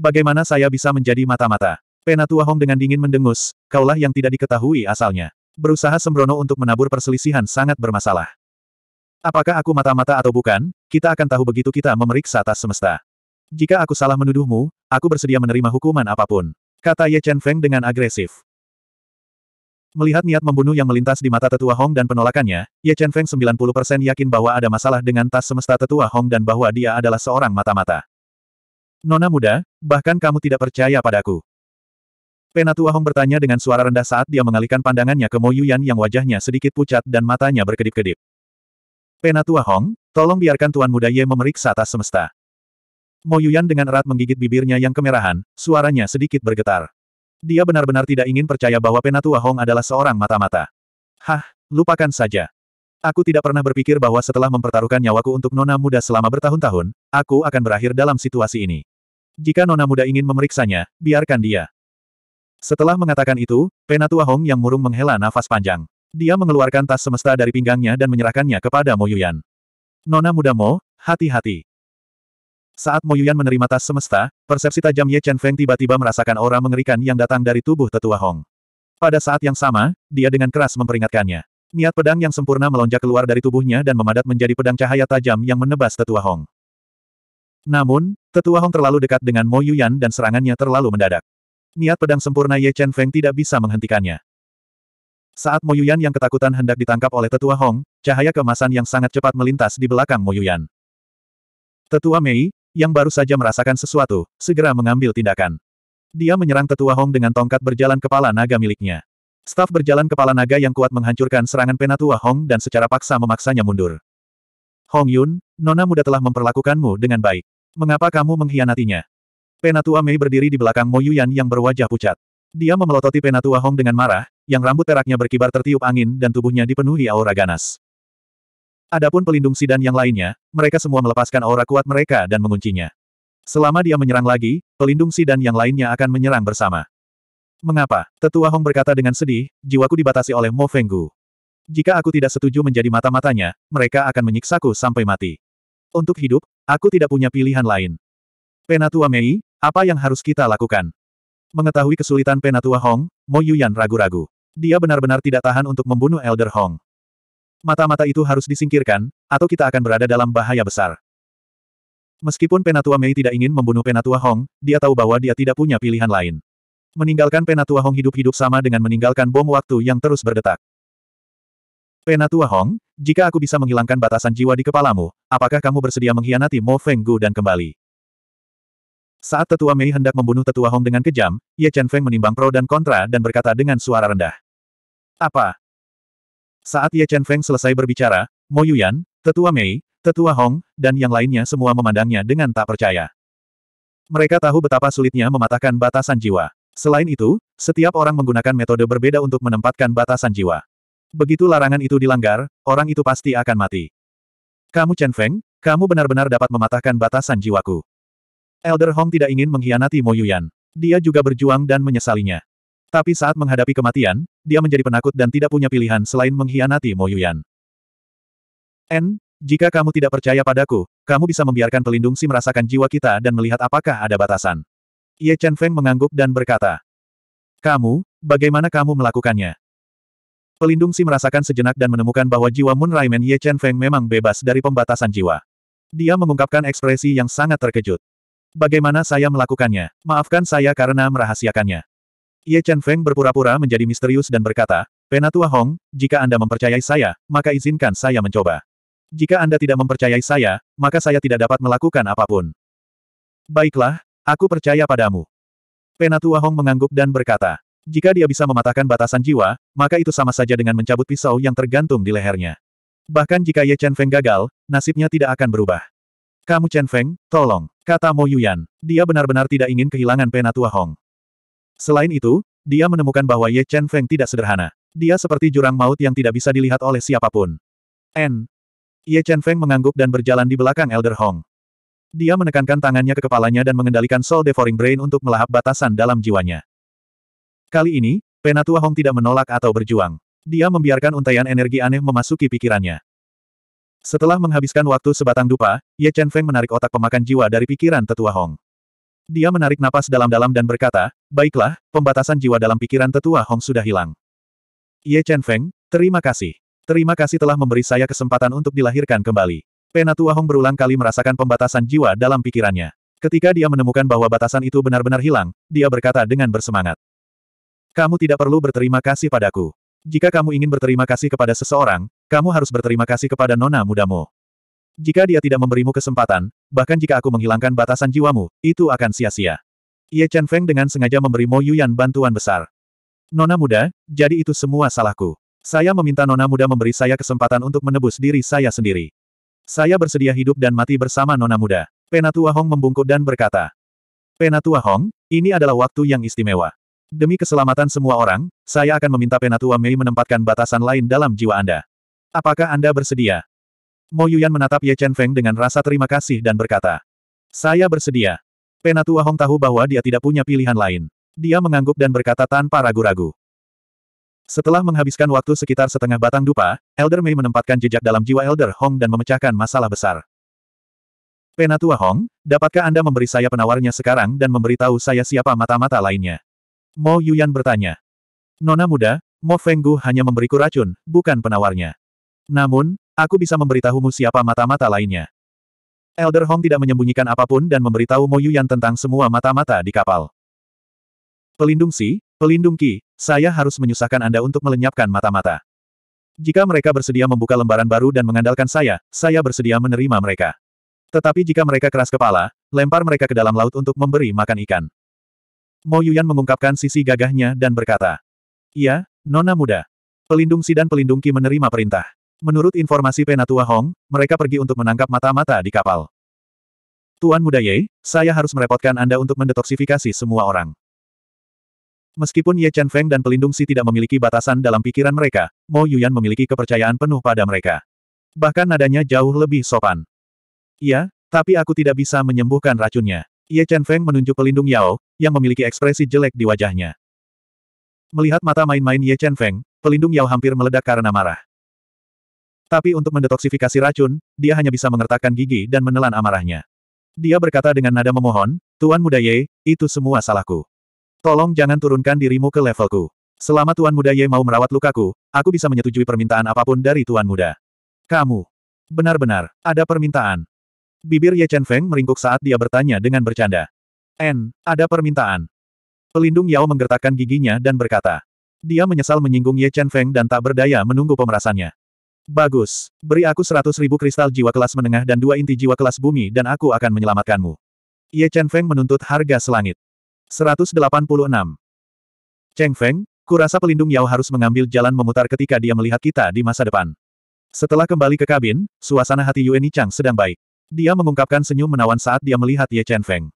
S1: Bagaimana saya bisa menjadi mata-mata? Penatua Hong dengan dingin mendengus, kaulah yang tidak diketahui asalnya. Berusaha sembrono untuk menabur perselisihan sangat bermasalah. Apakah aku mata-mata atau bukan, kita akan tahu begitu kita memeriksa tas semesta. Jika aku salah menuduhmu, aku bersedia menerima hukuman apapun. Kata Ye Chen Feng dengan agresif. Melihat niat membunuh yang melintas di mata tetua Hong dan penolakannya, Ye Chen Feng 90% yakin bahwa ada masalah dengan tas semesta tetua Hong dan bahwa dia adalah seorang mata-mata. Nona muda, bahkan kamu tidak percaya padaku. Penatua Hong bertanya dengan suara rendah saat dia mengalihkan pandangannya ke Mo Yuyan yang wajahnya sedikit pucat dan matanya berkedip-kedip. Penatua Hong, tolong biarkan Tuan Muda Ye memeriksa tas semesta. Mo Yuyan dengan erat menggigit bibirnya yang kemerahan, suaranya sedikit bergetar. Dia benar-benar tidak ingin percaya bahwa Penatua Hong adalah seorang mata-mata. Hah, lupakan saja. Aku tidak pernah berpikir bahwa setelah mempertaruhkan nyawaku untuk nona muda selama bertahun-tahun, aku akan berakhir dalam situasi ini. Jika nona muda ingin memeriksanya, biarkan dia. Setelah mengatakan itu, Penatua Hong yang murung menghela nafas panjang. Dia mengeluarkan tas semesta dari pinggangnya dan menyerahkannya kepada Mo Yuyan. Nona muda Mo, hati-hati. Saat Moyuyan menerima tas semesta, persepsi tajam Ye Chen Feng tiba-tiba merasakan aura mengerikan yang datang dari tubuh tetua Hong. Pada saat yang sama, dia dengan keras memperingatkannya. Niat pedang yang sempurna melonjak keluar dari tubuhnya dan memadat menjadi pedang cahaya tajam yang menebas tetua Hong. Namun, tetua Hong terlalu dekat dengan Moyuyan dan serangannya terlalu mendadak. Niat pedang sempurna Ye Chen Feng tidak bisa menghentikannya. Saat Moyuyan yang ketakutan hendak ditangkap oleh tetua Hong, cahaya kemasan yang sangat cepat melintas di belakang Moyuyan. Tetua Mei, yang baru saja merasakan sesuatu, segera mengambil tindakan. Dia menyerang tetua Hong dengan tongkat berjalan kepala naga miliknya. Staf berjalan kepala naga yang kuat menghancurkan serangan penatua Hong dan secara paksa memaksanya mundur. Hong Yun, nona muda telah memperlakukanmu dengan baik. Mengapa kamu mengkhianatinya? Penatua Mei berdiri di belakang Mo Yuyan yang berwajah pucat. Dia memelototi Penatua Hong dengan marah, yang rambut peraknya berkibar tertiup angin dan tubuhnya dipenuhi aura ganas. Adapun pelindung sidan yang lainnya, mereka semua melepaskan aura kuat mereka dan menguncinya. Selama dia menyerang lagi, pelindung sidan yang lainnya akan menyerang bersama. Mengapa? Tetua Hong berkata dengan sedih, jiwaku dibatasi oleh Mo Fenggu. Jika aku tidak setuju menjadi mata-matanya, mereka akan menyiksaku sampai mati. Untuk hidup, aku tidak punya pilihan lain. Penatua Mei, apa yang harus kita lakukan? Mengetahui kesulitan Penatua Hong, Mo Yuyan ragu-ragu. Dia benar-benar tidak tahan untuk membunuh Elder Hong mata-mata itu harus disingkirkan, atau kita akan berada dalam bahaya besar. Meskipun Penatua Mei tidak ingin membunuh Penatua Hong, dia tahu bahwa dia tidak punya pilihan lain. Meninggalkan Penatua Hong hidup-hidup sama dengan meninggalkan bom waktu yang terus berdetak. Penatua Hong, jika aku bisa menghilangkan batasan jiwa di kepalamu, apakah kamu bersedia mengkhianati Mo Feng Gu dan kembali? Saat Tetua Mei hendak membunuh Tetua Hong dengan kejam, Ye Chen Feng menimbang pro dan kontra dan berkata dengan suara rendah. Apa, saat Ye Chen Feng selesai berbicara, Mo Yuyan, Tetua Mei, Tetua Hong, dan yang lainnya semua memandangnya dengan tak percaya. Mereka tahu betapa sulitnya mematahkan batasan jiwa. Selain itu, setiap orang menggunakan metode berbeda untuk menempatkan batasan jiwa. Begitu larangan itu dilanggar, orang itu pasti akan mati. Kamu Chen Feng, kamu benar-benar dapat mematahkan batasan jiwaku. Elder Hong tidak ingin mengkhianati Mo Yuyan. Dia juga berjuang dan menyesalinya. Tapi saat menghadapi kematian, dia menjadi penakut dan tidak punya pilihan selain mengkhianati Mo Yuyan. N, jika kamu tidak percaya padaku, kamu bisa membiarkan pelindung si merasakan jiwa kita dan melihat apakah ada batasan. Ye Chen Feng mengangguk dan berkata, Kamu, bagaimana kamu melakukannya? Pelindung si merasakan sejenak dan menemukan bahwa jiwa Moon Raimen Ye Chen Feng memang bebas dari pembatasan jiwa. Dia mengungkapkan ekspresi yang sangat terkejut. Bagaimana saya melakukannya? Maafkan saya karena merahasiakannya. Ye Chen Feng berpura-pura menjadi misterius dan berkata, Penatua Hong, jika Anda mempercayai saya, maka izinkan saya mencoba. Jika Anda tidak mempercayai saya, maka saya tidak dapat melakukan apapun. Baiklah, aku percaya padamu. Penatua Hong mengangguk dan berkata, jika dia bisa mematahkan batasan jiwa, maka itu sama saja dengan mencabut pisau yang tergantung di lehernya. Bahkan jika Ye Chen Feng gagal, nasibnya tidak akan berubah. Kamu Chen Feng, tolong, kata Mo Yuyan. Dia benar-benar tidak ingin kehilangan Penatua Hong. Selain itu, dia menemukan bahwa Ye Chen Feng tidak sederhana. Dia seperti jurang maut yang tidak bisa dilihat oleh siapapun. N. Ye Chen Feng mengangguk dan berjalan di belakang Elder Hong. Dia menekankan tangannya ke kepalanya dan mengendalikan Soul Devouring Brain untuk melahap batasan dalam jiwanya. Kali ini, Penatua Hong tidak menolak atau berjuang. Dia membiarkan untaian energi aneh memasuki pikirannya. Setelah menghabiskan waktu sebatang dupa, Ye Chen Feng menarik otak pemakan jiwa dari pikiran tetua Hong. Dia menarik napas dalam-dalam dan berkata, Baiklah, pembatasan jiwa dalam pikiran tetua Hong sudah hilang. Ye Chen Feng, terima kasih. Terima kasih telah memberi saya kesempatan untuk dilahirkan kembali. Penatua Hong berulang kali merasakan pembatasan jiwa dalam pikirannya. Ketika dia menemukan bahwa batasan itu benar-benar hilang, dia berkata dengan bersemangat. Kamu tidak perlu berterima kasih padaku. Jika kamu ingin berterima kasih kepada seseorang, kamu harus berterima kasih kepada nona mudamu. Jika dia tidak memberimu kesempatan, bahkan jika aku menghilangkan batasan jiwamu, itu akan sia-sia. Ye Chen Feng dengan sengaja memberi Mo Yuyan bantuan besar. Nona muda, jadi itu semua salahku. Saya meminta Nona muda memberi saya kesempatan untuk menebus diri saya sendiri. Saya bersedia hidup dan mati bersama Nona muda. Penatua Hong membungkuk dan berkata, Penatua Hong, ini adalah waktu yang istimewa. Demi keselamatan semua orang, saya akan meminta Penatua Mei menempatkan batasan lain dalam jiwa Anda. Apakah Anda bersedia? Mo Yuyan menatap Ye Chen Feng dengan rasa terima kasih dan berkata. Saya bersedia. Penatua Hong tahu bahwa dia tidak punya pilihan lain. Dia mengangguk dan berkata tanpa ragu-ragu. Setelah menghabiskan waktu sekitar setengah batang dupa, Elder Mei menempatkan jejak dalam jiwa Elder Hong dan memecahkan masalah besar. Penatua Hong, dapatkah Anda memberi saya penawarnya sekarang dan memberitahu saya siapa mata-mata lainnya? Mo Yuyan bertanya. Nona muda, Mo Fenggu hanya memberiku racun, bukan penawarnya. Namun, Aku bisa memberitahumu siapa mata-mata lainnya. Elder Hong tidak menyembunyikan apapun dan memberitahu Mo Yuyan tentang semua mata-mata di kapal. Pelindung Si, Pelindung Ki, saya harus menyusahkan Anda untuk melenyapkan mata-mata. Jika mereka bersedia membuka lembaran baru dan mengandalkan saya, saya bersedia menerima mereka. Tetapi jika mereka keras kepala, lempar mereka ke dalam laut untuk memberi makan ikan. Mo Yuyan mengungkapkan sisi gagahnya dan berkata, Iya, Nona Muda. Pelindung Si dan Pelindung Ki menerima perintah. Menurut informasi Penatua Hong, mereka pergi untuk menangkap mata-mata di kapal. Tuan Muda Ye, saya harus merepotkan Anda untuk mendetoksifikasi semua orang. Meskipun Ye Chen Feng dan pelindung si tidak memiliki batasan dalam pikiran mereka, Mo Yuan memiliki kepercayaan penuh pada mereka. Bahkan nadanya jauh lebih sopan. Iya, tapi aku tidak bisa menyembuhkan racunnya. Ye Chen Feng menunjuk pelindung Yao, yang memiliki ekspresi jelek di wajahnya. Melihat mata main-main Ye Chen Feng, pelindung Yao hampir meledak karena marah. Tapi untuk mendetoksifikasi racun, dia hanya bisa mengertakkan gigi dan menelan amarahnya. Dia berkata dengan nada memohon, Tuan Muda Ye, itu semua salahku. Tolong jangan turunkan dirimu ke levelku. Selama Tuan Muda Ye mau merawat lukaku, aku bisa menyetujui permintaan apapun dari Tuan Muda. Kamu. Benar-benar, ada permintaan. Bibir Ye Chen Feng meringkuk saat dia bertanya dengan bercanda. N, ada permintaan. Pelindung Yao menggertakkan giginya dan berkata. Dia menyesal menyinggung Ye Chen Feng dan tak berdaya menunggu pemerasannya. Bagus. Beri aku seratus ribu kristal jiwa kelas menengah dan dua inti jiwa kelas bumi dan aku akan menyelamatkanmu. Ye Chen Feng menuntut harga selangit. 186. Cheng Feng, kurasa pelindung Yao harus mengambil jalan memutar ketika dia melihat kita di masa depan. Setelah kembali ke kabin, suasana hati Yuan Chang sedang baik. Dia mengungkapkan senyum menawan saat dia melihat Ye Chen Feng.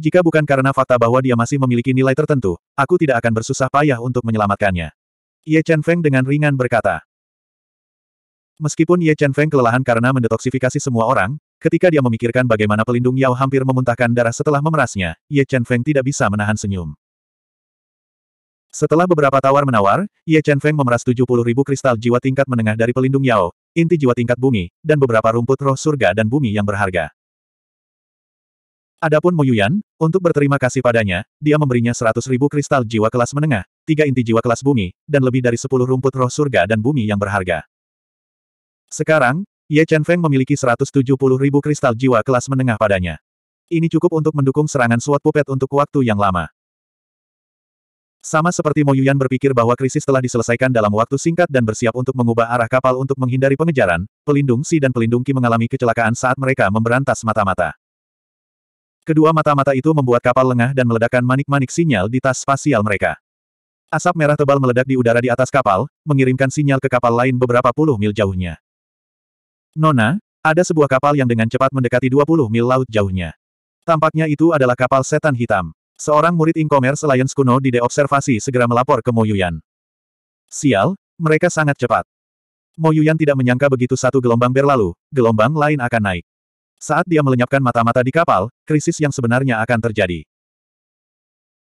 S1: Jika bukan karena fakta bahwa dia masih memiliki nilai tertentu, aku tidak akan bersusah payah untuk menyelamatkannya. Ye Chen Feng dengan ringan berkata. Meskipun Ye Chen Feng kelelahan karena mendetoksifikasi semua orang, ketika dia memikirkan bagaimana pelindung Yao hampir memuntahkan darah setelah memerasnya, Ye Chen Feng tidak bisa menahan senyum. Setelah beberapa tawar-menawar, Ye Chen Feng memeras 70 ribu kristal jiwa tingkat menengah dari pelindung Yao, inti jiwa tingkat bumi, dan beberapa rumput roh surga dan bumi yang berharga. Adapun Yuyan, untuk berterima kasih padanya, dia memberinya 100 ribu kristal jiwa kelas menengah, tiga inti jiwa kelas bumi, dan lebih dari 10 rumput roh surga dan bumi yang berharga. Sekarang, Ye Chen Feng memiliki 170 ribu kristal jiwa kelas menengah padanya. Ini cukup untuk mendukung serangan suat pupet untuk waktu yang lama. Sama seperti Mo Yuyan berpikir bahwa krisis telah diselesaikan dalam waktu singkat dan bersiap untuk mengubah arah kapal untuk menghindari pengejaran, pelindung Si dan pelindung Ki mengalami kecelakaan saat mereka memberantas mata-mata. Kedua mata-mata itu membuat kapal lengah dan meledakkan manik-manik sinyal di tas spasial mereka. Asap merah tebal meledak di udara di atas kapal, mengirimkan sinyal ke kapal lain beberapa puluh mil jauhnya. Nona, ada sebuah kapal yang dengan cepat mendekati 20 mil laut jauhnya. Tampaknya itu adalah kapal setan hitam. Seorang murid Inkomer selain kuno di deobservasi segera melapor ke Moyuyan. Sial, mereka sangat cepat. Moyuyan tidak menyangka begitu satu gelombang berlalu, gelombang lain akan naik. Saat dia melenyapkan mata-mata di kapal, krisis yang sebenarnya akan terjadi.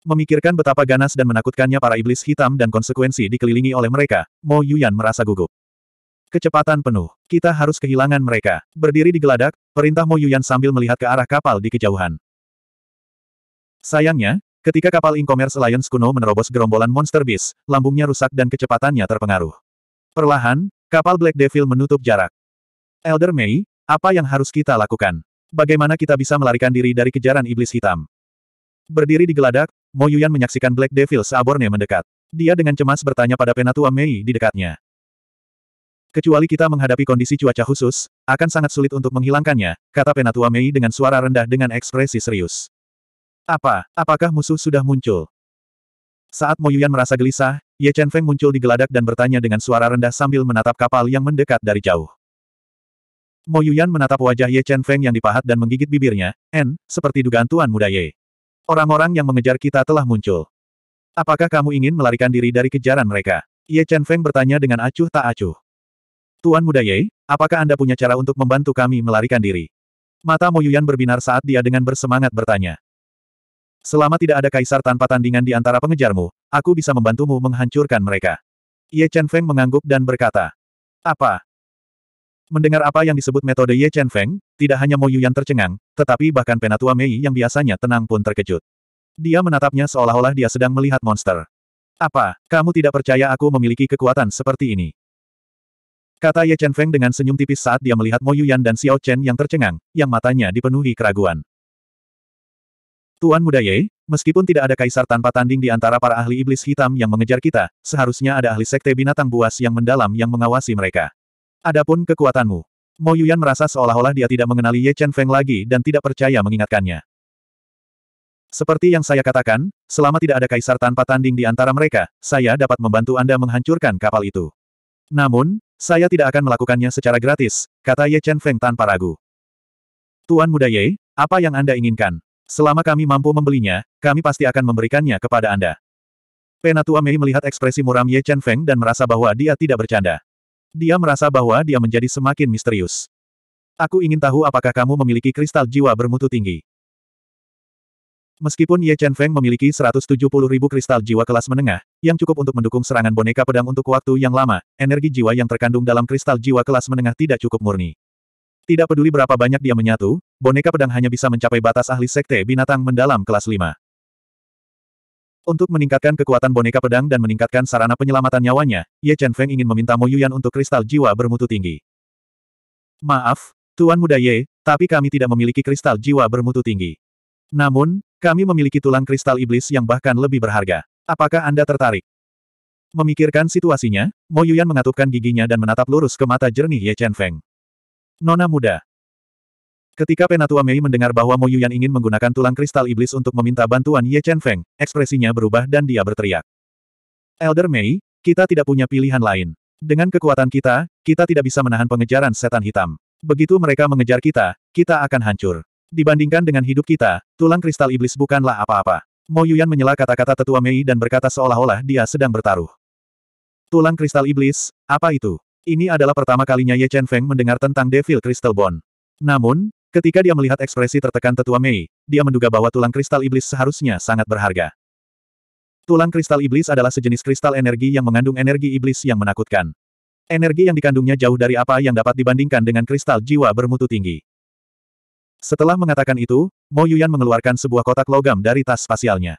S1: Memikirkan betapa ganas dan menakutkannya para iblis hitam dan konsekuensi dikelilingi oleh mereka, Mo Yuyan merasa gugup. Kecepatan penuh. Kita harus kehilangan mereka. Berdiri di geladak, perintah Mo Yuyan sambil melihat ke arah kapal di kejauhan. Sayangnya, ketika kapal Incommerce Alliance kuno menerobos gerombolan monster beast, lambungnya rusak dan kecepatannya terpengaruh. Perlahan, kapal Black Devil menutup jarak. Elder Mei, apa yang harus kita lakukan? Bagaimana kita bisa melarikan diri dari kejaran iblis hitam? Berdiri di geladak, Mo Yuyan menyaksikan Black Devil Saborne mendekat. Dia dengan cemas bertanya pada penatua Mei di dekatnya. Kecuali kita menghadapi kondisi cuaca khusus, akan sangat sulit untuk menghilangkannya, kata Penatua Mei dengan suara rendah dengan ekspresi serius. Apa, apakah musuh sudah muncul? Saat Yuyan merasa gelisah, Ye Chen Feng muncul di geladak dan bertanya dengan suara rendah sambil menatap kapal yang mendekat dari jauh. Yuyan menatap wajah Ye Chen Feng yang dipahat dan menggigit bibirnya, En, seperti dugaan Tuan Muda Ye. Orang-orang yang mengejar kita telah muncul. Apakah kamu ingin melarikan diri dari kejaran mereka? Ye Chen Feng bertanya dengan acuh tak acuh. Tuan Muda Ye, apakah Anda punya cara untuk membantu kami melarikan diri? Mata Moyuyan berbinar saat dia dengan bersemangat bertanya. Selama tidak ada kaisar tanpa tandingan di antara pengejarmu, aku bisa membantumu menghancurkan mereka. Ye Chen Feng mengangguk dan berkata. Apa? Mendengar apa yang disebut metode Ye Chen Feng, tidak hanya Mo Yuyan tercengang, tetapi bahkan penatua Mei yang biasanya tenang pun terkejut. Dia menatapnya seolah-olah dia sedang melihat monster. Apa, kamu tidak percaya aku memiliki kekuatan seperti ini? Kata Ye Chen Feng dengan senyum tipis saat dia melihat Mo Yuyan dan Xiao Chen yang tercengang, yang matanya dipenuhi keraguan. Tuan Muda Ye, meskipun tidak ada kaisar tanpa tanding di antara para ahli iblis hitam yang mengejar kita, seharusnya ada ahli sekte binatang buas yang mendalam yang mengawasi mereka. Adapun kekuatanmu. Mo Yuyan merasa seolah-olah dia tidak mengenali Ye Chen Feng lagi dan tidak percaya mengingatkannya. Seperti yang saya katakan, selama tidak ada kaisar tanpa tanding di antara mereka, saya dapat membantu Anda menghancurkan kapal itu. Namun, saya tidak akan melakukannya secara gratis, kata Ye Chen Feng tanpa ragu. Tuan Muda Ye, apa yang Anda inginkan? Selama kami mampu membelinya, kami pasti akan memberikannya kepada Anda. Penatua Mei melihat ekspresi muram Ye Chen Feng dan merasa bahwa dia tidak bercanda. Dia merasa bahwa dia menjadi semakin misterius. Aku ingin tahu apakah kamu memiliki kristal jiwa bermutu tinggi. Meskipun Ye Chen Feng memiliki 170 ribu kristal jiwa kelas menengah, yang cukup untuk mendukung serangan boneka pedang untuk waktu yang lama, energi jiwa yang terkandung dalam kristal jiwa kelas menengah tidak cukup murni. Tidak peduli berapa banyak dia menyatu, boneka pedang hanya bisa mencapai batas ahli sekte binatang mendalam kelas 5. Untuk meningkatkan kekuatan boneka pedang dan meningkatkan sarana penyelamatan nyawanya, Ye Chen Feng ingin meminta Mo Yuyan untuk kristal jiwa bermutu tinggi. Maaf, Tuan Muda Ye, tapi kami tidak memiliki kristal jiwa bermutu tinggi. Namun, kami memiliki tulang kristal iblis yang bahkan lebih berharga. Apakah Anda tertarik? Memikirkan situasinya, Mo Yuyan mengatupkan giginya dan menatap lurus ke mata jernih Ye Chen Feng. Nona muda. Ketika Penatua Mei mendengar bahwa Mo Yuyan ingin menggunakan tulang kristal iblis untuk meminta bantuan Ye Chen Feng, ekspresinya berubah dan dia berteriak. Elder Mei, kita tidak punya pilihan lain. Dengan kekuatan kita, kita tidak bisa menahan pengejaran setan hitam. Begitu mereka mengejar kita, kita akan hancur. Dibandingkan dengan hidup kita, tulang kristal iblis bukanlah apa-apa. Mo Yuan menyela kata-kata tetua Mei dan berkata seolah-olah dia sedang bertaruh. Tulang kristal iblis, apa itu? Ini adalah pertama kalinya Ye Chen Feng mendengar tentang Devil Crystal Bond. Namun, ketika dia melihat ekspresi tertekan tetua Mei, dia menduga bahwa tulang kristal iblis seharusnya sangat berharga. Tulang kristal iblis adalah sejenis kristal energi yang mengandung energi iblis yang menakutkan. Energi yang dikandungnya jauh dari apa yang dapat dibandingkan dengan kristal jiwa bermutu tinggi. Setelah mengatakan itu, Mo Yuyan mengeluarkan sebuah kotak logam dari tas spasialnya.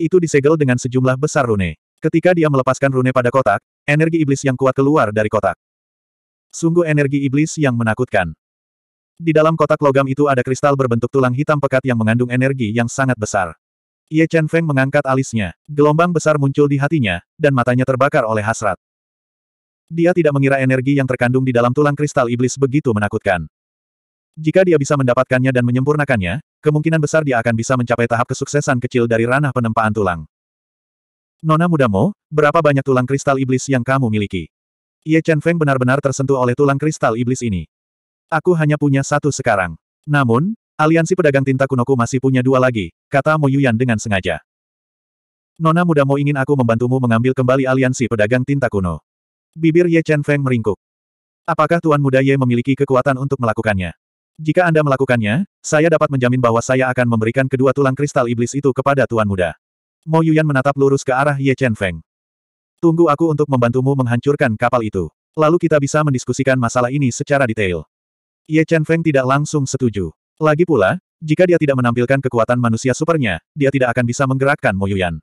S1: Itu disegel dengan sejumlah besar rune. Ketika dia melepaskan rune pada kotak, energi iblis yang kuat keluar dari kotak. Sungguh energi iblis yang menakutkan. Di dalam kotak logam itu ada kristal berbentuk tulang hitam pekat yang mengandung energi yang sangat besar. Ye Chen Feng mengangkat alisnya, gelombang besar muncul di hatinya, dan matanya terbakar oleh hasrat. Dia tidak mengira energi yang terkandung di dalam tulang kristal iblis begitu menakutkan. Jika dia bisa mendapatkannya dan menyempurnakannya, kemungkinan besar dia akan bisa mencapai tahap kesuksesan kecil dari ranah penempaan tulang. Nona muda Mo, berapa banyak tulang kristal iblis yang kamu miliki? Ye Chen Feng benar-benar tersentuh oleh tulang kristal iblis ini. Aku hanya punya satu sekarang. Namun, aliansi pedagang tinta kunoku masih punya dua lagi, kata Mo Yuyan dengan sengaja. Nona muda Mo ingin aku membantumu mengambil kembali aliansi pedagang tinta kuno. Bibir Ye Chen Feng meringkuk. Apakah Tuan Muda Ye memiliki kekuatan untuk melakukannya? Jika Anda melakukannya, saya dapat menjamin bahwa saya akan memberikan kedua tulang kristal iblis itu kepada Tuan Muda. Mo Yuyan menatap lurus ke arah Ye Chen Feng. Tunggu aku untuk membantumu menghancurkan kapal itu. Lalu kita bisa mendiskusikan masalah ini secara detail. Ye Chen Feng tidak langsung setuju. Lagi pula, jika dia tidak menampilkan kekuatan manusia supernya, dia tidak akan bisa menggerakkan Mo Yuyan.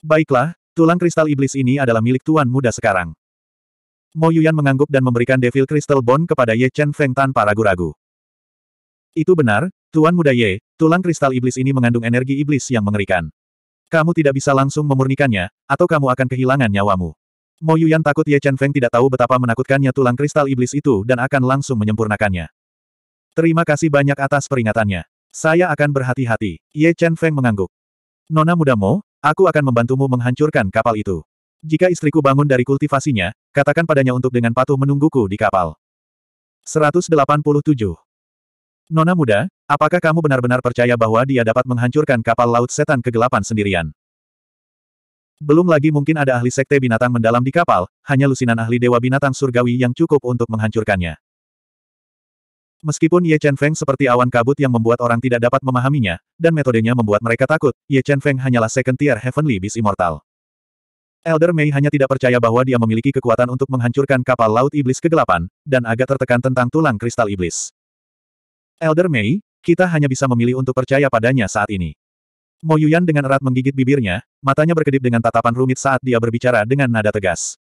S1: Baiklah, tulang kristal iblis ini adalah milik Tuan Muda sekarang. Mo Yuyan mengangguk dan memberikan Devil Crystal Bone kepada Ye Chen Feng tanpa ragu-ragu. Itu benar, Tuan Muda Ye, tulang kristal iblis ini mengandung energi iblis yang mengerikan. Kamu tidak bisa langsung memurnikannya, atau kamu akan kehilangan nyawamu. Mo Yuyan takut Ye Chen Feng tidak tahu betapa menakutkannya tulang kristal iblis itu dan akan langsung menyempurnakannya. Terima kasih banyak atas peringatannya. Saya akan berhati-hati. Ye Chen Feng mengangguk. Nona muda Mo, aku akan membantumu menghancurkan kapal itu. Jika istriku bangun dari kultivasinya, katakan padanya untuk dengan patuh menungguku di kapal. 187. Nona muda, apakah kamu benar-benar percaya bahwa dia dapat menghancurkan kapal laut setan kegelapan sendirian? Belum lagi mungkin ada ahli sekte binatang mendalam di kapal, hanya lusinan ahli dewa binatang surgawi yang cukup untuk menghancurkannya. Meskipun Ye Chen Feng seperti awan kabut yang membuat orang tidak dapat memahaminya, dan metodenya membuat mereka takut, Ye Chen Feng hanyalah second tier Heavenly Beast Immortal. Elder Mei hanya tidak percaya bahwa dia memiliki kekuatan untuk menghancurkan kapal laut iblis kegelapan, dan agak tertekan tentang tulang kristal iblis. Elder Mei, kita hanya bisa memilih untuk percaya padanya saat ini. Mo Yuyan dengan erat menggigit bibirnya, matanya berkedip dengan tatapan rumit saat dia berbicara dengan nada tegas.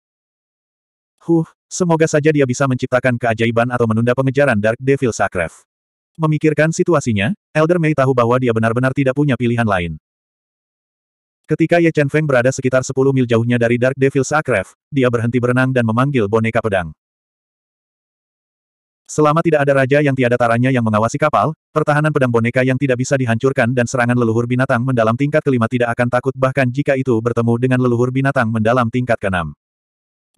S1: Huh, semoga saja dia bisa menciptakan keajaiban atau menunda pengejaran Dark Devil Sakref. Memikirkan situasinya, Elder Mei tahu bahwa dia benar-benar tidak punya pilihan lain. Ketika Ye Chen Feng berada sekitar 10 mil jauhnya dari Dark Devil Sakref, dia berhenti berenang dan memanggil boneka pedang. Selama tidak ada raja yang tiada taranya yang mengawasi kapal, pertahanan pedang boneka yang tidak bisa dihancurkan dan serangan leluhur binatang mendalam tingkat kelima tidak akan takut bahkan jika itu bertemu dengan leluhur binatang mendalam tingkat keenam.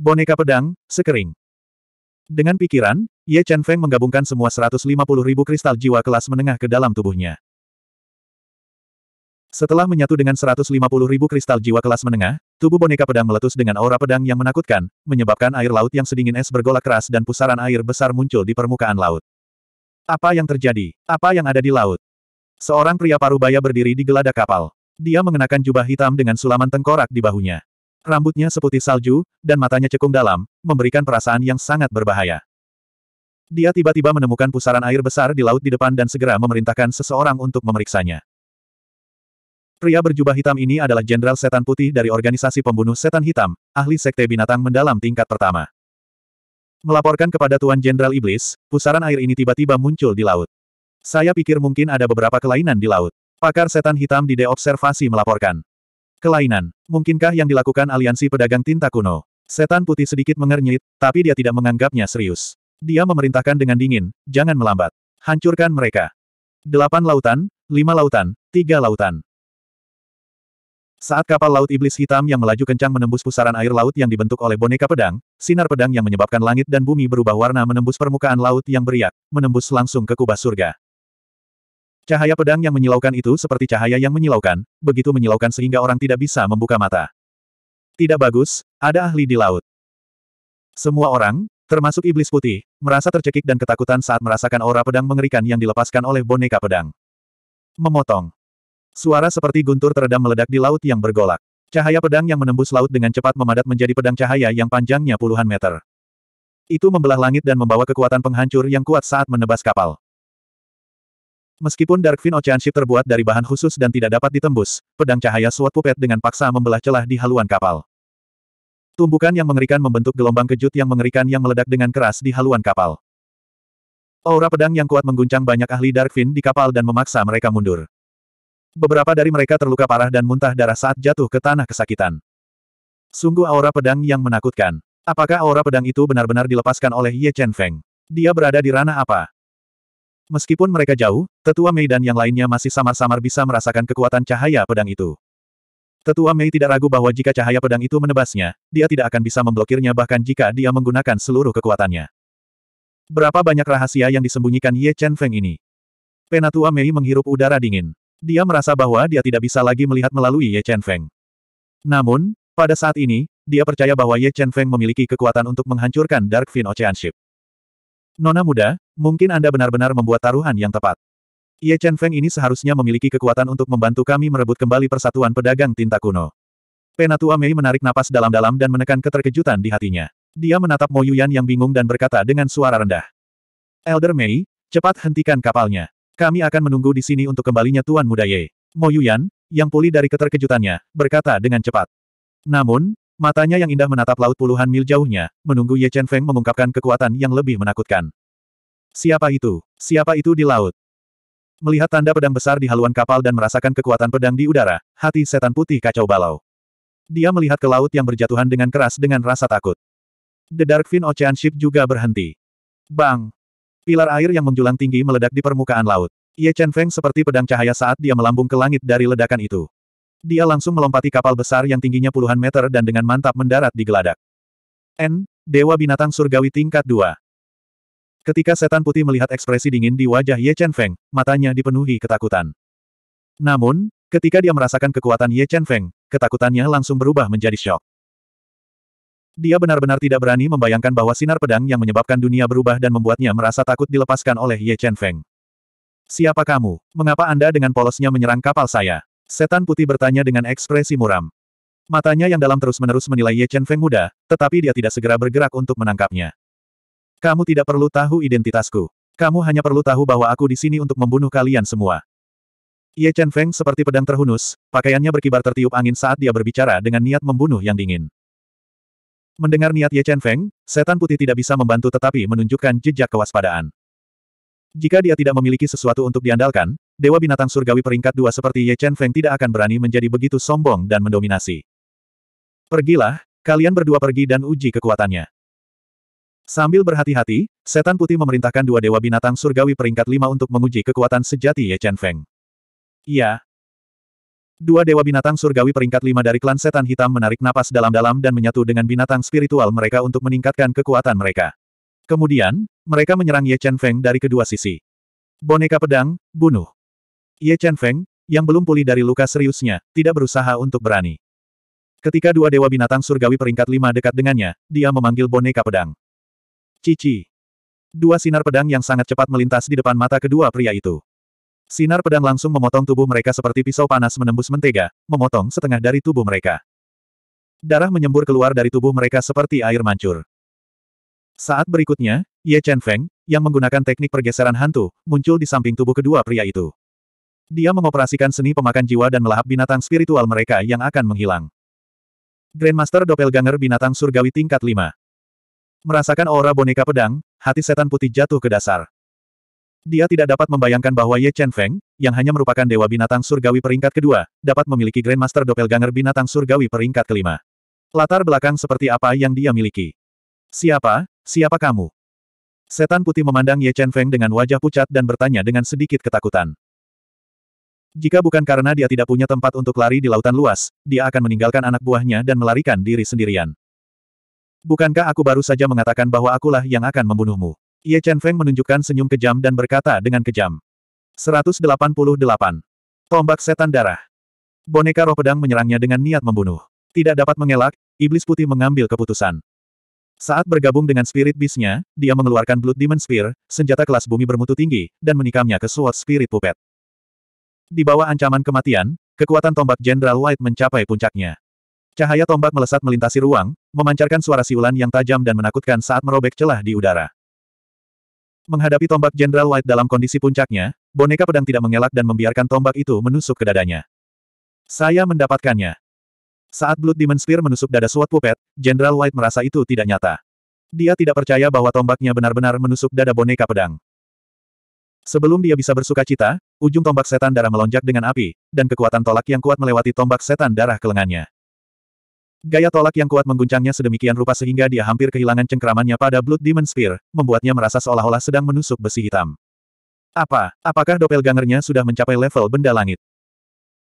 S1: Boneka pedang, sekering. Dengan pikiran, Ye Chen Feng menggabungkan semua 150 ribu kristal jiwa kelas menengah ke dalam tubuhnya. Setelah menyatu dengan 150 ribu kristal jiwa kelas menengah, tubuh boneka pedang meletus dengan aura pedang yang menakutkan, menyebabkan air laut yang sedingin es bergolak keras dan pusaran air besar muncul di permukaan laut. Apa yang terjadi? Apa yang ada di laut? Seorang pria parubaya berdiri di geladak kapal. Dia mengenakan jubah hitam dengan sulaman tengkorak di bahunya. Rambutnya seputih salju, dan matanya cekung dalam, memberikan perasaan yang sangat berbahaya. Dia tiba-tiba menemukan pusaran air besar di laut di depan dan segera memerintahkan seseorang untuk memeriksanya. Pria berjubah hitam ini adalah Jenderal Setan Putih dari Organisasi Pembunuh Setan Hitam, ahli Sekte Binatang Mendalam tingkat pertama. Melaporkan kepada Tuan Jenderal Iblis, pusaran air ini tiba-tiba muncul di laut. Saya pikir mungkin ada beberapa kelainan di laut. Pakar Setan Hitam di deobservasi melaporkan. Kelainan. Mungkinkah yang dilakukan aliansi pedagang tinta kuno? Setan putih sedikit mengernyit, tapi dia tidak menganggapnya serius. Dia memerintahkan dengan dingin, jangan melambat. Hancurkan mereka. Delapan lautan, lima lautan, tiga lautan. Saat kapal laut iblis hitam yang melaju kencang menembus pusaran air laut yang dibentuk oleh boneka pedang, sinar pedang yang menyebabkan langit dan bumi berubah warna menembus permukaan laut yang beriak, menembus langsung ke kubah surga. Cahaya pedang yang menyilaukan itu seperti cahaya yang menyilaukan, begitu menyilaukan sehingga orang tidak bisa membuka mata. Tidak bagus, ada ahli di laut. Semua orang, termasuk iblis putih, merasa tercekik dan ketakutan saat merasakan aura pedang mengerikan yang dilepaskan oleh boneka pedang. Memotong. Suara seperti guntur teredam meledak di laut yang bergolak. Cahaya pedang yang menembus laut dengan cepat memadat menjadi pedang cahaya yang panjangnya puluhan meter. Itu membelah langit dan membawa kekuatan penghancur yang kuat saat menebas kapal. Meskipun Darkfin Ocean Ship terbuat dari bahan khusus dan tidak dapat ditembus, pedang cahaya SWAT Puppet dengan paksa membelah celah di haluan kapal. Tumbukan yang mengerikan membentuk gelombang kejut yang mengerikan yang meledak dengan keras di haluan kapal. Aura pedang yang kuat mengguncang banyak ahli Darkfin di kapal dan memaksa mereka mundur. Beberapa dari mereka terluka parah dan muntah darah saat jatuh ke tanah kesakitan. Sungguh aura pedang yang menakutkan. Apakah aura pedang itu benar-benar dilepaskan oleh Ye Chen Feng? Dia berada di ranah apa? Meskipun mereka jauh, tetua Mei dan yang lainnya masih samar-samar bisa merasakan kekuatan cahaya pedang itu. Tetua Mei tidak ragu bahwa jika cahaya pedang itu menebasnya, dia tidak akan bisa memblokirnya bahkan jika dia menggunakan seluruh kekuatannya. Berapa banyak rahasia yang disembunyikan Ye Chen Feng ini? Penatua Mei menghirup udara dingin dia merasa bahwa dia tidak bisa lagi melihat melalui Ye Chen Feng. Namun, pada saat ini, dia percaya bahwa Ye Chen Feng memiliki kekuatan untuk menghancurkan Dark Fin Oceanship. Nona muda, mungkin Anda benar-benar membuat taruhan yang tepat. Ye Chen Feng ini seharusnya memiliki kekuatan untuk membantu kami merebut kembali persatuan pedagang tinta kuno. Penatua Mei menarik napas dalam-dalam dan menekan keterkejutan di hatinya. Dia menatap Mo Yuyan yang bingung dan berkata dengan suara rendah. Elder Mei, cepat hentikan kapalnya. Kami akan menunggu di sini untuk kembalinya Tuan Muda Ye. Mo Yuyan, yang pulih dari keterkejutannya, berkata dengan cepat. Namun, matanya yang indah menatap laut puluhan mil jauhnya, menunggu Ye Chen Feng mengungkapkan kekuatan yang lebih menakutkan. Siapa itu? Siapa itu di laut? Melihat tanda pedang besar di haluan kapal dan merasakan kekuatan pedang di udara, hati setan putih kacau balau. Dia melihat ke laut yang berjatuhan dengan keras dengan rasa takut. The Dark Fin Ocean Ship juga berhenti. Bang! Pilar air yang menjulang tinggi meledak di permukaan laut. Ye Chen Feng seperti pedang cahaya saat dia melambung ke langit dari ledakan itu. Dia langsung melompati kapal besar yang tingginya puluhan meter dan dengan mantap mendarat di geladak. N. Dewa Binatang Surgawi tingkat 2. Ketika setan putih melihat ekspresi dingin di wajah Ye Chen Feng, matanya dipenuhi ketakutan. Namun, ketika dia merasakan kekuatan Ye Chen Feng, ketakutannya langsung berubah menjadi shock. Dia benar-benar tidak berani membayangkan bahwa sinar pedang yang menyebabkan dunia berubah dan membuatnya merasa takut dilepaskan oleh Ye Chen Feng. Siapa kamu? Mengapa Anda dengan polosnya menyerang kapal saya? Setan putih bertanya dengan ekspresi muram. Matanya yang dalam terus-menerus menilai Ye Chen Feng muda, tetapi dia tidak segera bergerak untuk menangkapnya. Kamu tidak perlu tahu identitasku. Kamu hanya perlu tahu bahwa aku di sini untuk membunuh kalian semua. Ye Chen Feng seperti pedang terhunus, pakaiannya berkibar tertiup angin saat dia berbicara dengan niat membunuh yang dingin. Mendengar niat Ye Chen Feng, setan putih tidak bisa membantu tetapi menunjukkan jejak kewaspadaan. Jika dia tidak memiliki sesuatu untuk diandalkan, Dewa Binatang Surgawi peringkat dua seperti Ye Chen Feng tidak akan berani menjadi begitu sombong dan mendominasi. Pergilah, kalian berdua pergi dan uji kekuatannya. Sambil berhati-hati, setan putih memerintahkan dua Dewa Binatang Surgawi peringkat lima untuk menguji kekuatan sejati Ye Chen Feng. Iya, Dua dewa binatang surgawi peringkat lima dari klan setan hitam menarik napas dalam-dalam dan menyatu dengan binatang spiritual mereka untuk meningkatkan kekuatan mereka. Kemudian, mereka menyerang Ye Chen Feng dari kedua sisi. Boneka pedang, bunuh. Ye Chen Feng, yang belum pulih dari luka seriusnya, tidak berusaha untuk berani. Ketika dua dewa binatang surgawi peringkat lima dekat dengannya, dia memanggil boneka pedang. Cici. Dua sinar pedang yang sangat cepat melintas di depan mata kedua pria itu. Sinar pedang langsung memotong tubuh mereka seperti pisau panas menembus mentega, memotong setengah dari tubuh mereka. Darah menyembur keluar dari tubuh mereka seperti air mancur. Saat berikutnya, Ye Chen Feng, yang menggunakan teknik pergeseran hantu, muncul di samping tubuh kedua pria itu. Dia mengoperasikan seni pemakan jiwa dan melahap binatang spiritual mereka yang akan menghilang. Grandmaster Doppelganger Binatang Surgawi tingkat 5. Merasakan aura boneka pedang, hati setan putih jatuh ke dasar. Dia tidak dapat membayangkan bahwa Ye Chen Feng, yang hanya merupakan dewa binatang surgawi peringkat kedua, dapat memiliki Grandmaster Doppelganger binatang surgawi peringkat kelima. Latar belakang seperti apa yang dia miliki. Siapa, siapa kamu? Setan putih memandang Ye Chen Feng dengan wajah pucat dan bertanya dengan sedikit ketakutan. Jika bukan karena dia tidak punya tempat untuk lari di lautan luas, dia akan meninggalkan anak buahnya dan melarikan diri sendirian. Bukankah aku baru saja mengatakan bahwa akulah yang akan membunuhmu? Ye Chen Feng menunjukkan senyum kejam dan berkata dengan kejam. 188. Tombak setan darah. Boneka roh pedang menyerangnya dengan niat membunuh. Tidak dapat mengelak, iblis putih mengambil keputusan. Saat bergabung dengan spirit bisnya, dia mengeluarkan Blood Demon Spear, senjata kelas bumi bermutu tinggi, dan menikamnya ke Sword Spirit Puppet. Di bawah ancaman kematian, kekuatan tombak Jenderal White mencapai puncaknya. Cahaya tombak melesat melintasi ruang, memancarkan suara siulan yang tajam dan menakutkan saat merobek celah di udara. Menghadapi tombak Jenderal White dalam kondisi puncaknya, boneka pedang tidak mengelak dan membiarkan tombak itu menusuk ke dadanya. Saya mendapatkannya. Saat Blood Demon Spear menusuk dada Swat Puppet, Jenderal White merasa itu tidak nyata. Dia tidak percaya bahwa tombaknya benar-benar menusuk dada boneka pedang. Sebelum dia bisa bersuka cita, ujung tombak setan darah melonjak dengan api, dan kekuatan tolak yang kuat melewati tombak setan darah ke lengannya. Gaya tolak yang kuat mengguncangnya sedemikian rupa sehingga dia hampir kehilangan cengkeramannya pada Blood Demon Spear, membuatnya merasa seolah-olah sedang menusuk besi hitam. Apa? Apakah doppelgangernya sudah mencapai level benda langit?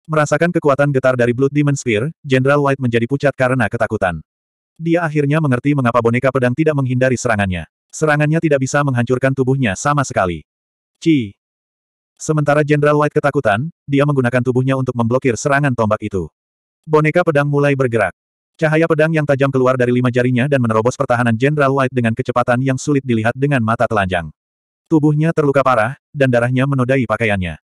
S1: Merasakan kekuatan getar dari Blood Demon Spear, General White menjadi pucat karena ketakutan. Dia akhirnya mengerti mengapa boneka pedang tidak menghindari serangannya. Serangannya tidak bisa menghancurkan tubuhnya sama sekali. Ci. Sementara General White ketakutan, dia menggunakan tubuhnya untuk memblokir serangan tombak itu. Boneka pedang mulai bergerak. Cahaya pedang yang tajam keluar dari lima jarinya dan menerobos pertahanan Jenderal White dengan kecepatan yang sulit dilihat dengan mata telanjang. Tubuhnya terluka parah, dan darahnya menodai pakaiannya.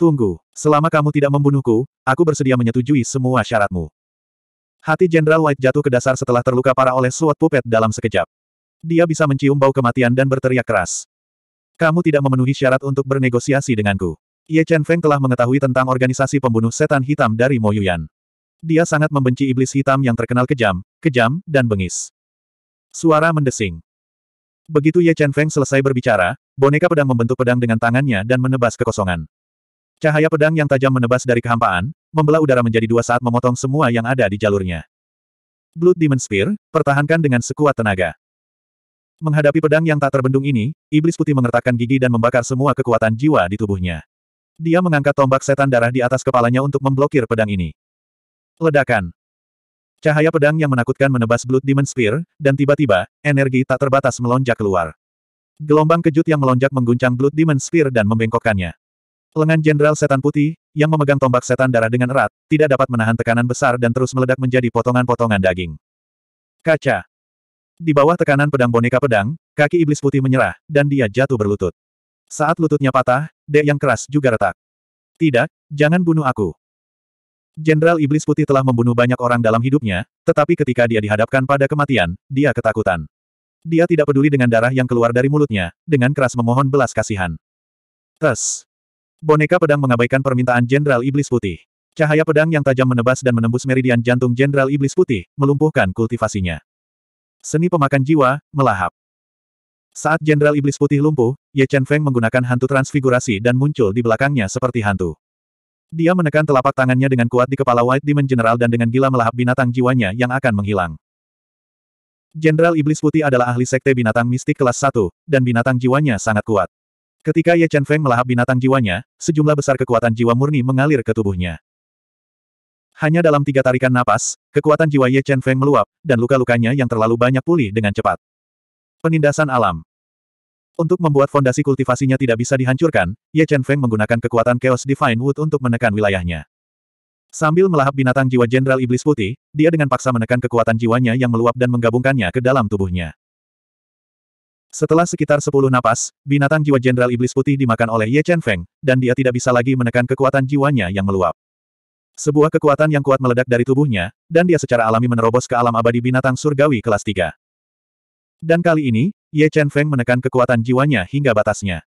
S1: Tunggu, selama kamu tidak membunuhku, aku bersedia menyetujui semua syaratmu. Hati Jenderal White jatuh ke dasar setelah terluka parah oleh suat pupet dalam sekejap. Dia bisa mencium bau kematian dan berteriak keras. Kamu tidak memenuhi syarat untuk bernegosiasi denganku. Ye Chen Feng telah mengetahui tentang organisasi pembunuh setan hitam dari Mo Yuyan. Dia sangat membenci iblis hitam yang terkenal kejam, kejam, dan bengis. Suara mendesing. Begitu Ye Chen Feng selesai berbicara, boneka pedang membentuk pedang dengan tangannya dan menebas kekosongan. Cahaya pedang yang tajam menebas dari kehampaan, membelah udara menjadi dua saat memotong semua yang ada di jalurnya. Blood Demon Spear, pertahankan dengan sekuat tenaga. Menghadapi pedang yang tak terbendung ini, iblis putih mengertakkan gigi dan membakar semua kekuatan jiwa di tubuhnya. Dia mengangkat tombak setan darah di atas kepalanya untuk memblokir pedang ini. Ledakan. Cahaya pedang yang menakutkan menebas Blood Demon Spear, dan tiba-tiba, energi tak terbatas melonjak keluar. Gelombang kejut yang melonjak mengguncang Blood Demon Spear dan membengkokkannya. Lengan Jenderal Setan Putih, yang memegang tombak setan darah dengan erat, tidak dapat menahan tekanan besar dan terus meledak menjadi potongan-potongan daging. Kaca. Di bawah tekanan pedang boneka pedang, kaki iblis putih menyerah, dan dia jatuh berlutut. Saat lututnya patah, dek yang keras juga retak. Tidak, jangan bunuh aku. Jenderal Iblis Putih telah membunuh banyak orang dalam hidupnya, tetapi ketika dia dihadapkan pada kematian, dia ketakutan. Dia tidak peduli dengan darah yang keluar dari mulutnya, dengan keras memohon belas kasihan. Tes. Boneka pedang mengabaikan permintaan Jenderal Iblis Putih. Cahaya pedang yang tajam menebas dan menembus meridian jantung Jenderal Iblis Putih, melumpuhkan kultivasinya. Seni pemakan jiwa, melahap. Saat Jenderal Iblis Putih lumpuh, Ye Chen Feng menggunakan hantu transfigurasi dan muncul di belakangnya seperti hantu. Dia menekan telapak tangannya dengan kuat di kepala White Demon General dan dengan gila melahap binatang jiwanya yang akan menghilang. Jenderal Iblis Putih adalah ahli sekte binatang mistik kelas 1, dan binatang jiwanya sangat kuat. Ketika Ye Chen Feng melahap binatang jiwanya, sejumlah besar kekuatan jiwa murni mengalir ke tubuhnya. Hanya dalam tiga tarikan napas, kekuatan jiwa Ye Chen Feng meluap, dan luka-lukanya yang terlalu banyak pulih dengan cepat. Penindasan alam. Untuk membuat fondasi kultivasinya tidak bisa dihancurkan, Ye Chen Feng menggunakan kekuatan Chaos Divine Wood untuk menekan wilayahnya. Sambil melahap binatang jiwa Jenderal Iblis Putih, dia dengan paksa menekan kekuatan jiwanya yang meluap dan menggabungkannya ke dalam tubuhnya. Setelah sekitar 10 napas, binatang jiwa Jenderal Iblis Putih dimakan oleh Ye Chen Feng, dan dia tidak bisa lagi menekan kekuatan jiwanya yang meluap. Sebuah kekuatan yang kuat meledak dari tubuhnya, dan dia secara alami menerobos ke alam abadi binatang surgawi kelas 3. Dan kali ini, Ye Chen Feng menekan kekuatan jiwanya hingga batasnya.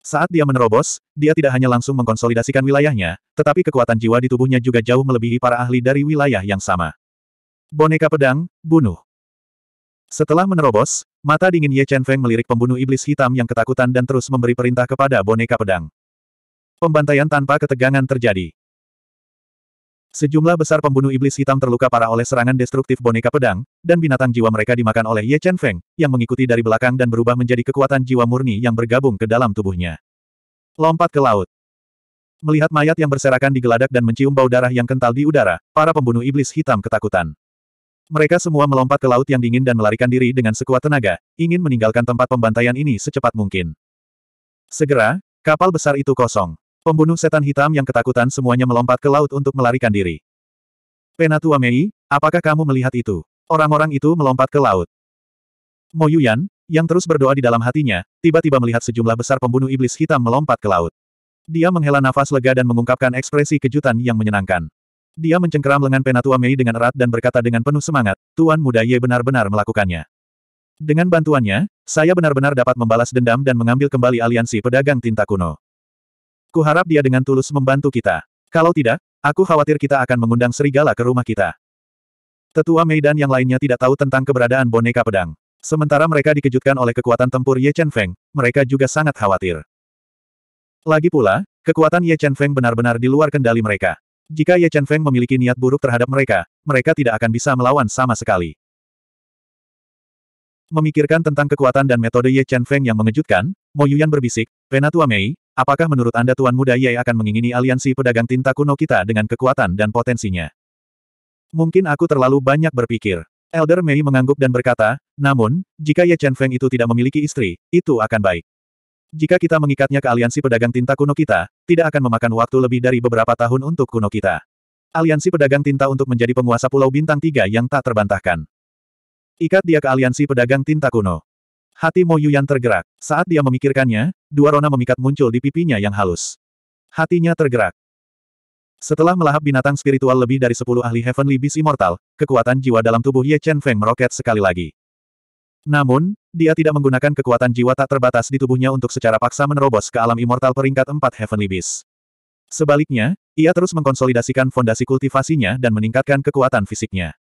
S1: Saat dia menerobos, dia tidak hanya langsung mengkonsolidasikan wilayahnya, tetapi kekuatan jiwa di tubuhnya juga jauh melebihi para ahli dari wilayah yang sama. Boneka pedang, bunuh. Setelah menerobos, mata dingin Ye Chen Feng melirik pembunuh iblis hitam yang ketakutan dan terus memberi perintah kepada boneka pedang. Pembantaian tanpa ketegangan terjadi. Sejumlah besar pembunuh iblis hitam terluka parah oleh serangan destruktif boneka pedang, dan binatang jiwa mereka dimakan oleh Ye Chen Feng, yang mengikuti dari belakang dan berubah menjadi kekuatan jiwa murni yang bergabung ke dalam tubuhnya. Lompat ke laut. Melihat mayat yang berserakan di geladak dan mencium bau darah yang kental di udara, para pembunuh iblis hitam ketakutan. Mereka semua melompat ke laut yang dingin dan melarikan diri dengan sekuat tenaga, ingin meninggalkan tempat pembantaian ini secepat mungkin. Segera, kapal besar itu kosong. Pembunuh setan hitam yang ketakutan semuanya melompat ke laut untuk melarikan diri. Penatua Mei, apakah kamu melihat itu? Orang-orang itu melompat ke laut. Mo Yuyan, yang terus berdoa di dalam hatinya, tiba-tiba melihat sejumlah besar pembunuh iblis hitam melompat ke laut. Dia menghela nafas lega dan mengungkapkan ekspresi kejutan yang menyenangkan. Dia mencengkeram lengan Penatua Mei dengan erat dan berkata dengan penuh semangat, Tuan Muda Ye benar-benar melakukannya. Dengan bantuannya, saya benar-benar dapat membalas dendam dan mengambil kembali aliansi pedagang tinta kuno. Kuharap dia dengan tulus membantu kita. Kalau tidak, aku khawatir kita akan mengundang serigala ke rumah kita. Tetua Meidan yang lainnya tidak tahu tentang keberadaan boneka pedang. Sementara mereka dikejutkan oleh kekuatan tempur Ye Chen Feng, mereka juga sangat khawatir. Lagi pula, kekuatan Ye Chen Feng benar-benar di luar kendali mereka. Jika Ye Chen Feng memiliki niat buruk terhadap mereka, mereka tidak akan bisa melawan sama sekali. Memikirkan tentang kekuatan dan metode Ye Chen Feng yang mengejutkan, Mo Yuyan berbisik, Penatua Mei, Apakah menurut Anda Tuan Muda Ye akan mengingini aliansi pedagang tinta kuno kita dengan kekuatan dan potensinya? Mungkin aku terlalu banyak berpikir. Elder Mei mengangguk dan berkata, namun, jika Ye Chen Feng itu tidak memiliki istri, itu akan baik. Jika kita mengikatnya ke aliansi pedagang tinta kuno kita, tidak akan memakan waktu lebih dari beberapa tahun untuk kuno kita. Aliansi pedagang tinta untuk menjadi penguasa Pulau Bintang Tiga yang tak terbantahkan. Ikat dia ke aliansi pedagang tinta kuno. Hati Mo Yuyan tergerak. Saat dia memikirkannya, dua rona memikat muncul di pipinya yang halus. Hatinya tergerak. Setelah melahap binatang spiritual lebih dari sepuluh ahli Heavenly Beast Immortal, kekuatan jiwa dalam tubuh Ye Chen Feng meroket sekali lagi. Namun, dia tidak menggunakan kekuatan jiwa tak terbatas di tubuhnya untuk secara paksa menerobos ke alam immortal peringkat empat Heavenly Beast. Sebaliknya, ia terus mengkonsolidasikan fondasi kultivasinya dan meningkatkan kekuatan fisiknya.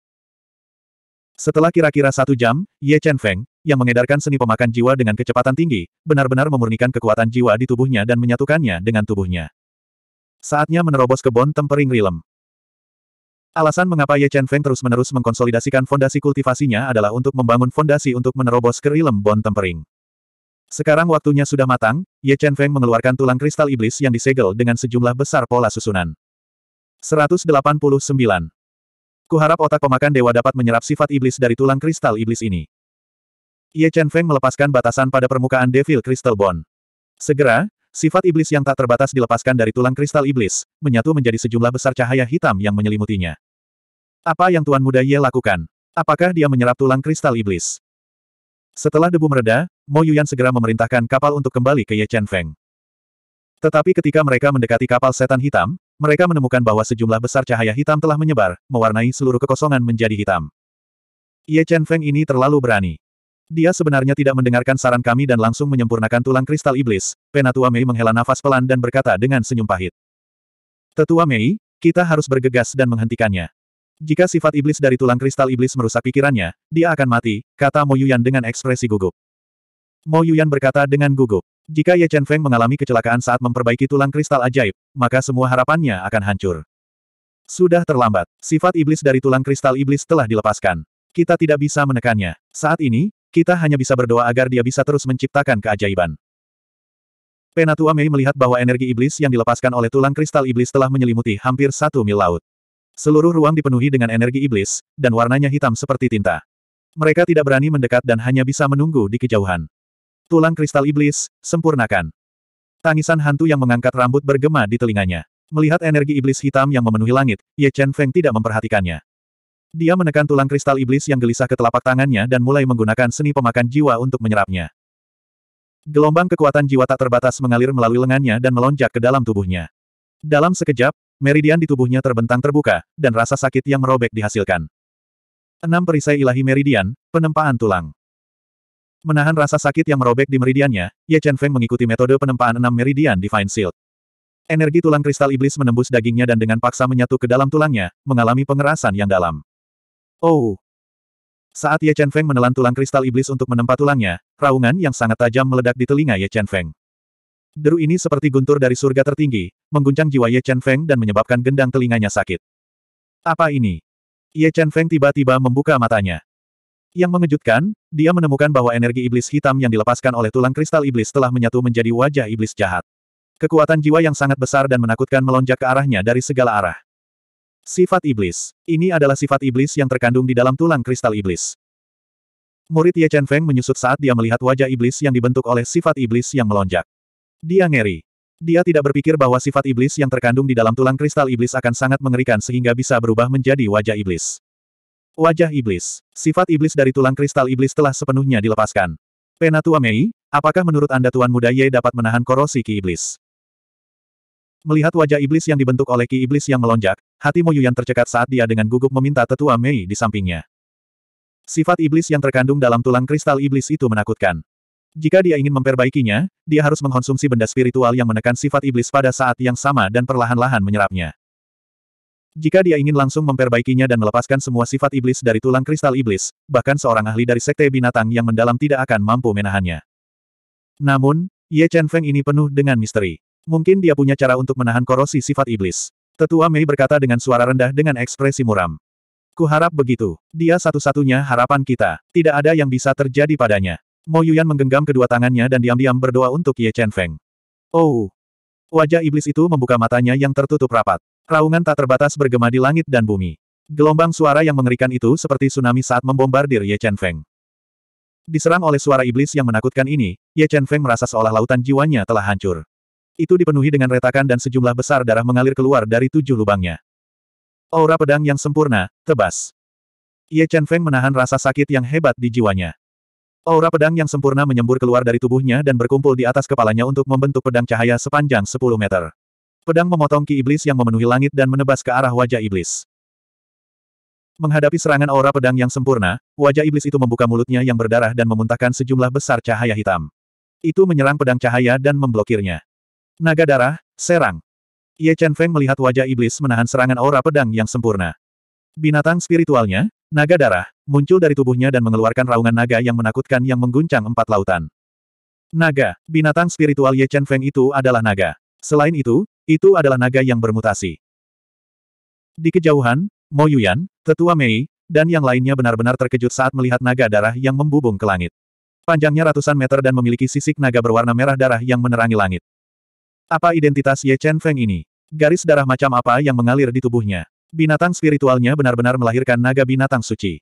S1: Setelah kira-kira satu jam, Ye Chen Feng, yang mengedarkan seni pemakan jiwa dengan kecepatan tinggi, benar-benar memurnikan kekuatan jiwa di tubuhnya dan menyatukannya dengan tubuhnya. Saatnya menerobos kebon tempering rilem. Alasan mengapa Ye Chen Feng terus-menerus mengkonsolidasikan fondasi kultivasinya adalah untuk membangun fondasi untuk menerobos ke rilem bon tempering. Sekarang waktunya sudah matang, Ye Chen Feng mengeluarkan tulang kristal iblis yang disegel dengan sejumlah besar pola susunan. 189 Kuharap otak pemakan dewa dapat menyerap sifat iblis dari tulang kristal iblis ini. Ye Chen Feng melepaskan batasan pada permukaan Devil Crystal Bone. Segera, sifat iblis yang tak terbatas dilepaskan dari tulang kristal iblis, menyatu menjadi sejumlah besar cahaya hitam yang menyelimutinya. Apa yang Tuan Muda Ye lakukan? Apakah dia menyerap tulang kristal iblis? Setelah debu mereda, Mo Yuan segera memerintahkan kapal untuk kembali ke Ye Chen Feng. Tetapi ketika mereka mendekati kapal setan hitam, mereka menemukan bahwa sejumlah besar cahaya hitam telah menyebar, mewarnai seluruh kekosongan menjadi hitam. Ye Chen Feng ini terlalu berani. Dia sebenarnya tidak mendengarkan saran kami dan langsung menyempurnakan tulang kristal iblis. Penatua Mei menghela nafas pelan dan berkata dengan senyum pahit. Tetua Mei, kita harus bergegas dan menghentikannya. Jika sifat iblis dari tulang kristal iblis merusak pikirannya, dia akan mati, kata Mo Yuyan dengan ekspresi gugup. Mo Yuyan berkata dengan gugup. Jika Ye Chen Feng mengalami kecelakaan saat memperbaiki tulang kristal ajaib, maka semua harapannya akan hancur. Sudah terlambat. Sifat iblis dari tulang kristal iblis telah dilepaskan. Kita tidak bisa menekannya. Saat ini, kita hanya bisa berdoa agar dia bisa terus menciptakan keajaiban. Penatua Mei melihat bahwa energi iblis yang dilepaskan oleh tulang kristal iblis telah menyelimuti hampir satu mil laut. Seluruh ruang dipenuhi dengan energi iblis, dan warnanya hitam seperti tinta. Mereka tidak berani mendekat dan hanya bisa menunggu di kejauhan. Tulang kristal iblis, sempurnakan. Tangisan hantu yang mengangkat rambut bergema di telinganya. Melihat energi iblis hitam yang memenuhi langit, Ye Chen Feng tidak memperhatikannya. Dia menekan tulang kristal iblis yang gelisah ke telapak tangannya dan mulai menggunakan seni pemakan jiwa untuk menyerapnya. Gelombang kekuatan jiwa tak terbatas mengalir melalui lengannya dan melonjak ke dalam tubuhnya. Dalam sekejap, meridian di tubuhnya terbentang terbuka, dan rasa sakit yang merobek dihasilkan. Enam perisai ilahi meridian, penempaan tulang. Menahan rasa sakit yang merobek di meridiannya, Ye Chen Feng mengikuti metode penempaan enam meridian Divine Shield. Energi tulang kristal iblis menembus dagingnya dan dengan paksa menyatu ke dalam tulangnya, mengalami pengerasan yang dalam. Oh! Saat Ye Chen Feng menelan tulang kristal iblis untuk menempa tulangnya, raungan yang sangat tajam meledak di telinga Ye Chen Feng. Deru ini seperti guntur dari surga tertinggi, mengguncang jiwa Ye Chen Feng dan menyebabkan gendang telinganya sakit. Apa ini? Ye Chen Feng tiba-tiba membuka matanya. Yang mengejutkan, dia menemukan bahwa energi iblis hitam yang dilepaskan oleh tulang kristal iblis telah menyatu menjadi wajah iblis jahat. Kekuatan jiwa yang sangat besar dan menakutkan melonjak ke arahnya dari segala arah. Sifat iblis. Ini adalah sifat iblis yang terkandung di dalam tulang kristal iblis. Murid Ye Chen Feng menyusut saat dia melihat wajah iblis yang dibentuk oleh sifat iblis yang melonjak. Dia ngeri. Dia tidak berpikir bahwa sifat iblis yang terkandung di dalam tulang kristal iblis akan sangat mengerikan sehingga bisa berubah menjadi wajah iblis. Wajah iblis. Sifat iblis dari tulang kristal iblis telah sepenuhnya dilepaskan. Penatua Mei, apakah menurut Anda Tuan Muda Ye dapat menahan korosi ki iblis? Melihat wajah iblis yang dibentuk oleh ki iblis yang melonjak, hati Yuyan tercekat saat dia dengan gugup meminta tetua Mei di sampingnya. Sifat iblis yang terkandung dalam tulang kristal iblis itu menakutkan. Jika dia ingin memperbaikinya, dia harus mengkonsumsi benda spiritual yang menekan sifat iblis pada saat yang sama dan perlahan-lahan menyerapnya. Jika dia ingin langsung memperbaikinya dan melepaskan semua sifat iblis dari tulang kristal iblis, bahkan seorang ahli dari sekte binatang yang mendalam tidak akan mampu menahannya. Namun, Ye Chen Feng ini penuh dengan misteri. Mungkin dia punya cara untuk menahan korosi sifat iblis. Tetua Mei berkata dengan suara rendah dengan ekspresi muram. Kuharap begitu. Dia satu-satunya harapan kita. Tidak ada yang bisa terjadi padanya. Mo Yuyan menggenggam kedua tangannya dan diam-diam berdoa untuk Ye Chen Feng. Oh! Wajah iblis itu membuka matanya yang tertutup rapat. Raungan tak terbatas bergema di langit dan bumi. Gelombang suara yang mengerikan itu seperti tsunami saat membombardir Ye Chen Feng. Diserang oleh suara iblis yang menakutkan ini, Ye Chen Feng merasa seolah lautan jiwanya telah hancur. Itu dipenuhi dengan retakan dan sejumlah besar darah mengalir keluar dari tujuh lubangnya. Aura pedang yang sempurna, tebas. Ye Chen Feng menahan rasa sakit yang hebat di jiwanya. Aura pedang yang sempurna menyembur keluar dari tubuhnya dan berkumpul di atas kepalanya untuk membentuk pedang cahaya sepanjang 10 meter. Pedang memotong ki iblis yang memenuhi langit dan menebas ke arah wajah iblis. Menghadapi serangan aura pedang yang sempurna, wajah iblis itu membuka mulutnya yang berdarah dan memuntahkan sejumlah besar cahaya hitam. Itu menyerang pedang cahaya dan memblokirnya. Naga darah, serang. Ye Chen Feng melihat wajah iblis menahan serangan aura pedang yang sempurna. Binatang spiritualnya, naga darah, muncul dari tubuhnya dan mengeluarkan raungan naga yang menakutkan yang mengguncang empat lautan. Naga, binatang spiritual Ye Chen Feng itu adalah naga. Selain itu, itu adalah naga yang bermutasi. Di kejauhan, Mo Yuyan, Tetua Mei, dan yang lainnya benar-benar terkejut saat melihat naga darah yang membubung ke langit. Panjangnya ratusan meter dan memiliki sisik naga berwarna merah darah yang menerangi langit. Apa identitas Ye Chen Feng ini? Garis darah macam apa yang mengalir di tubuhnya? Binatang spiritualnya benar-benar melahirkan naga binatang suci.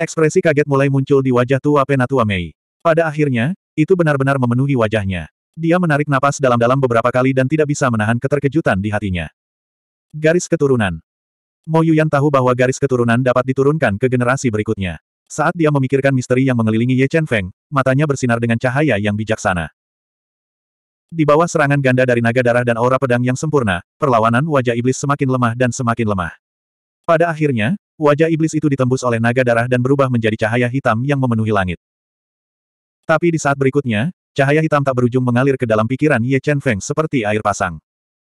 S1: Ekspresi kaget mulai muncul di wajah tua Penatua Mei. Pada akhirnya, itu benar-benar memenuhi wajahnya. Dia menarik napas dalam-dalam beberapa kali dan tidak bisa menahan keterkejutan di hatinya. Garis keturunan. Mo Yuyan tahu bahwa garis keturunan dapat diturunkan ke generasi berikutnya. Saat dia memikirkan misteri yang mengelilingi Ye Chen Feng, matanya bersinar dengan cahaya yang bijaksana. Di bawah serangan ganda dari naga darah dan aura pedang yang sempurna, perlawanan wajah iblis semakin lemah dan semakin lemah. Pada akhirnya, wajah iblis itu ditembus oleh naga darah dan berubah menjadi cahaya hitam yang memenuhi langit. Tapi di saat berikutnya, Cahaya hitam tak berujung mengalir ke dalam pikiran Ye Chen Feng seperti air pasang.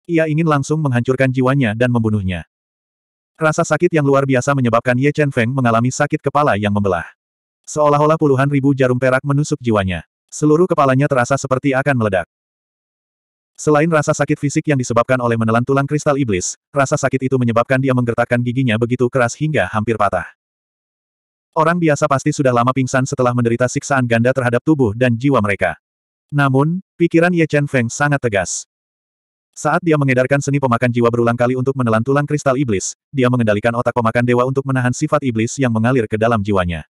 S1: Ia ingin langsung menghancurkan jiwanya dan membunuhnya. Rasa sakit yang luar biasa menyebabkan Ye Chen Feng mengalami sakit kepala yang membelah. Seolah-olah puluhan ribu jarum perak menusuk jiwanya. Seluruh kepalanya terasa seperti akan meledak. Selain rasa sakit fisik yang disebabkan oleh menelan tulang kristal iblis, rasa sakit itu menyebabkan dia menggertakkan giginya begitu keras hingga hampir patah. Orang biasa pasti sudah lama pingsan setelah menderita siksaan ganda terhadap tubuh dan jiwa mereka. Namun, pikiran Ye Chen Feng sangat tegas. Saat dia mengedarkan seni pemakan jiwa berulang kali untuk menelan tulang kristal iblis, dia mengendalikan otak pemakan dewa untuk menahan sifat iblis yang mengalir ke dalam jiwanya.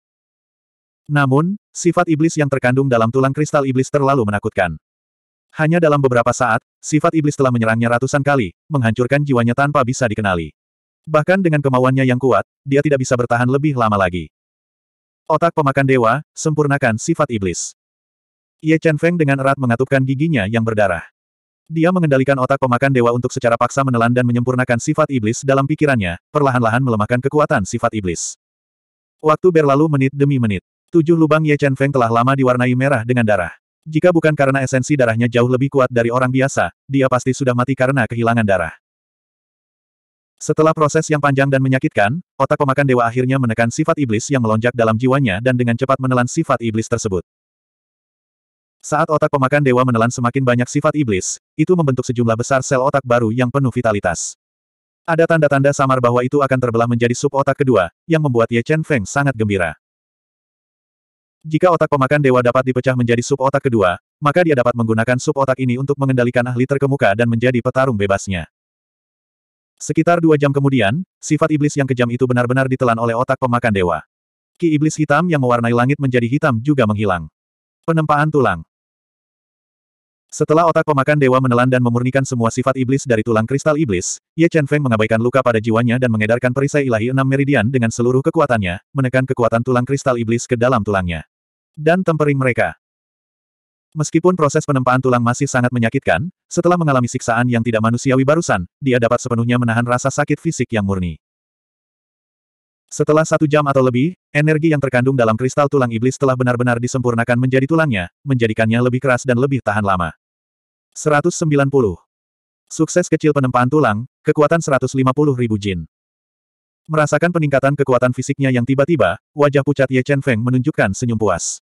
S1: Namun, sifat iblis yang terkandung dalam tulang kristal iblis terlalu menakutkan. Hanya dalam beberapa saat, sifat iblis telah menyerangnya ratusan kali, menghancurkan jiwanya tanpa bisa dikenali. Bahkan dengan kemauannya yang kuat, dia tidak bisa bertahan lebih lama lagi. Otak pemakan dewa, sempurnakan sifat iblis. Ye Chen Feng dengan erat mengatupkan giginya yang berdarah. Dia mengendalikan otak pemakan dewa untuk secara paksa menelan dan menyempurnakan sifat iblis dalam pikirannya, perlahan-lahan melemahkan kekuatan sifat iblis. Waktu berlalu menit demi menit. Tujuh lubang Ye Chen Feng telah lama diwarnai merah dengan darah. Jika bukan karena esensi darahnya jauh lebih kuat dari orang biasa, dia pasti sudah mati karena kehilangan darah. Setelah proses yang panjang dan menyakitkan, otak pemakan dewa akhirnya menekan sifat iblis yang melonjak dalam jiwanya dan dengan cepat menelan sifat iblis tersebut. Saat otak pemakan dewa menelan semakin banyak sifat iblis, itu membentuk sejumlah besar sel otak baru yang penuh vitalitas. Ada tanda-tanda samar bahwa itu akan terbelah menjadi sub otak kedua, yang membuat Ye Chen Feng sangat gembira. Jika otak pemakan dewa dapat dipecah menjadi sub otak kedua, maka dia dapat menggunakan sub otak ini untuk mengendalikan ahli terkemuka dan menjadi petarung bebasnya. Sekitar dua jam kemudian, sifat iblis yang kejam itu benar-benar ditelan oleh otak pemakan dewa. Ki iblis hitam yang mewarnai langit menjadi hitam juga menghilang. Penempaan tulang. Setelah otak pemakan dewa menelan dan memurnikan semua sifat iblis dari tulang kristal iblis, Ye Chen Feng mengabaikan luka pada jiwanya dan mengedarkan perisai ilahi enam meridian dengan seluruh kekuatannya, menekan kekuatan tulang kristal iblis ke dalam tulangnya. Dan tempering mereka. Meskipun proses penempaan tulang masih sangat menyakitkan, setelah mengalami siksaan yang tidak manusiawi barusan, dia dapat sepenuhnya menahan rasa sakit fisik yang murni. Setelah satu jam atau lebih, energi yang terkandung dalam kristal tulang iblis telah benar-benar disempurnakan menjadi tulangnya, menjadikannya lebih keras dan lebih tahan lama. 190. Sukses kecil penempaan tulang, kekuatan 150 ribu jin. Merasakan peningkatan kekuatan fisiknya yang tiba-tiba, wajah pucat Ye Chen Feng menunjukkan senyum puas.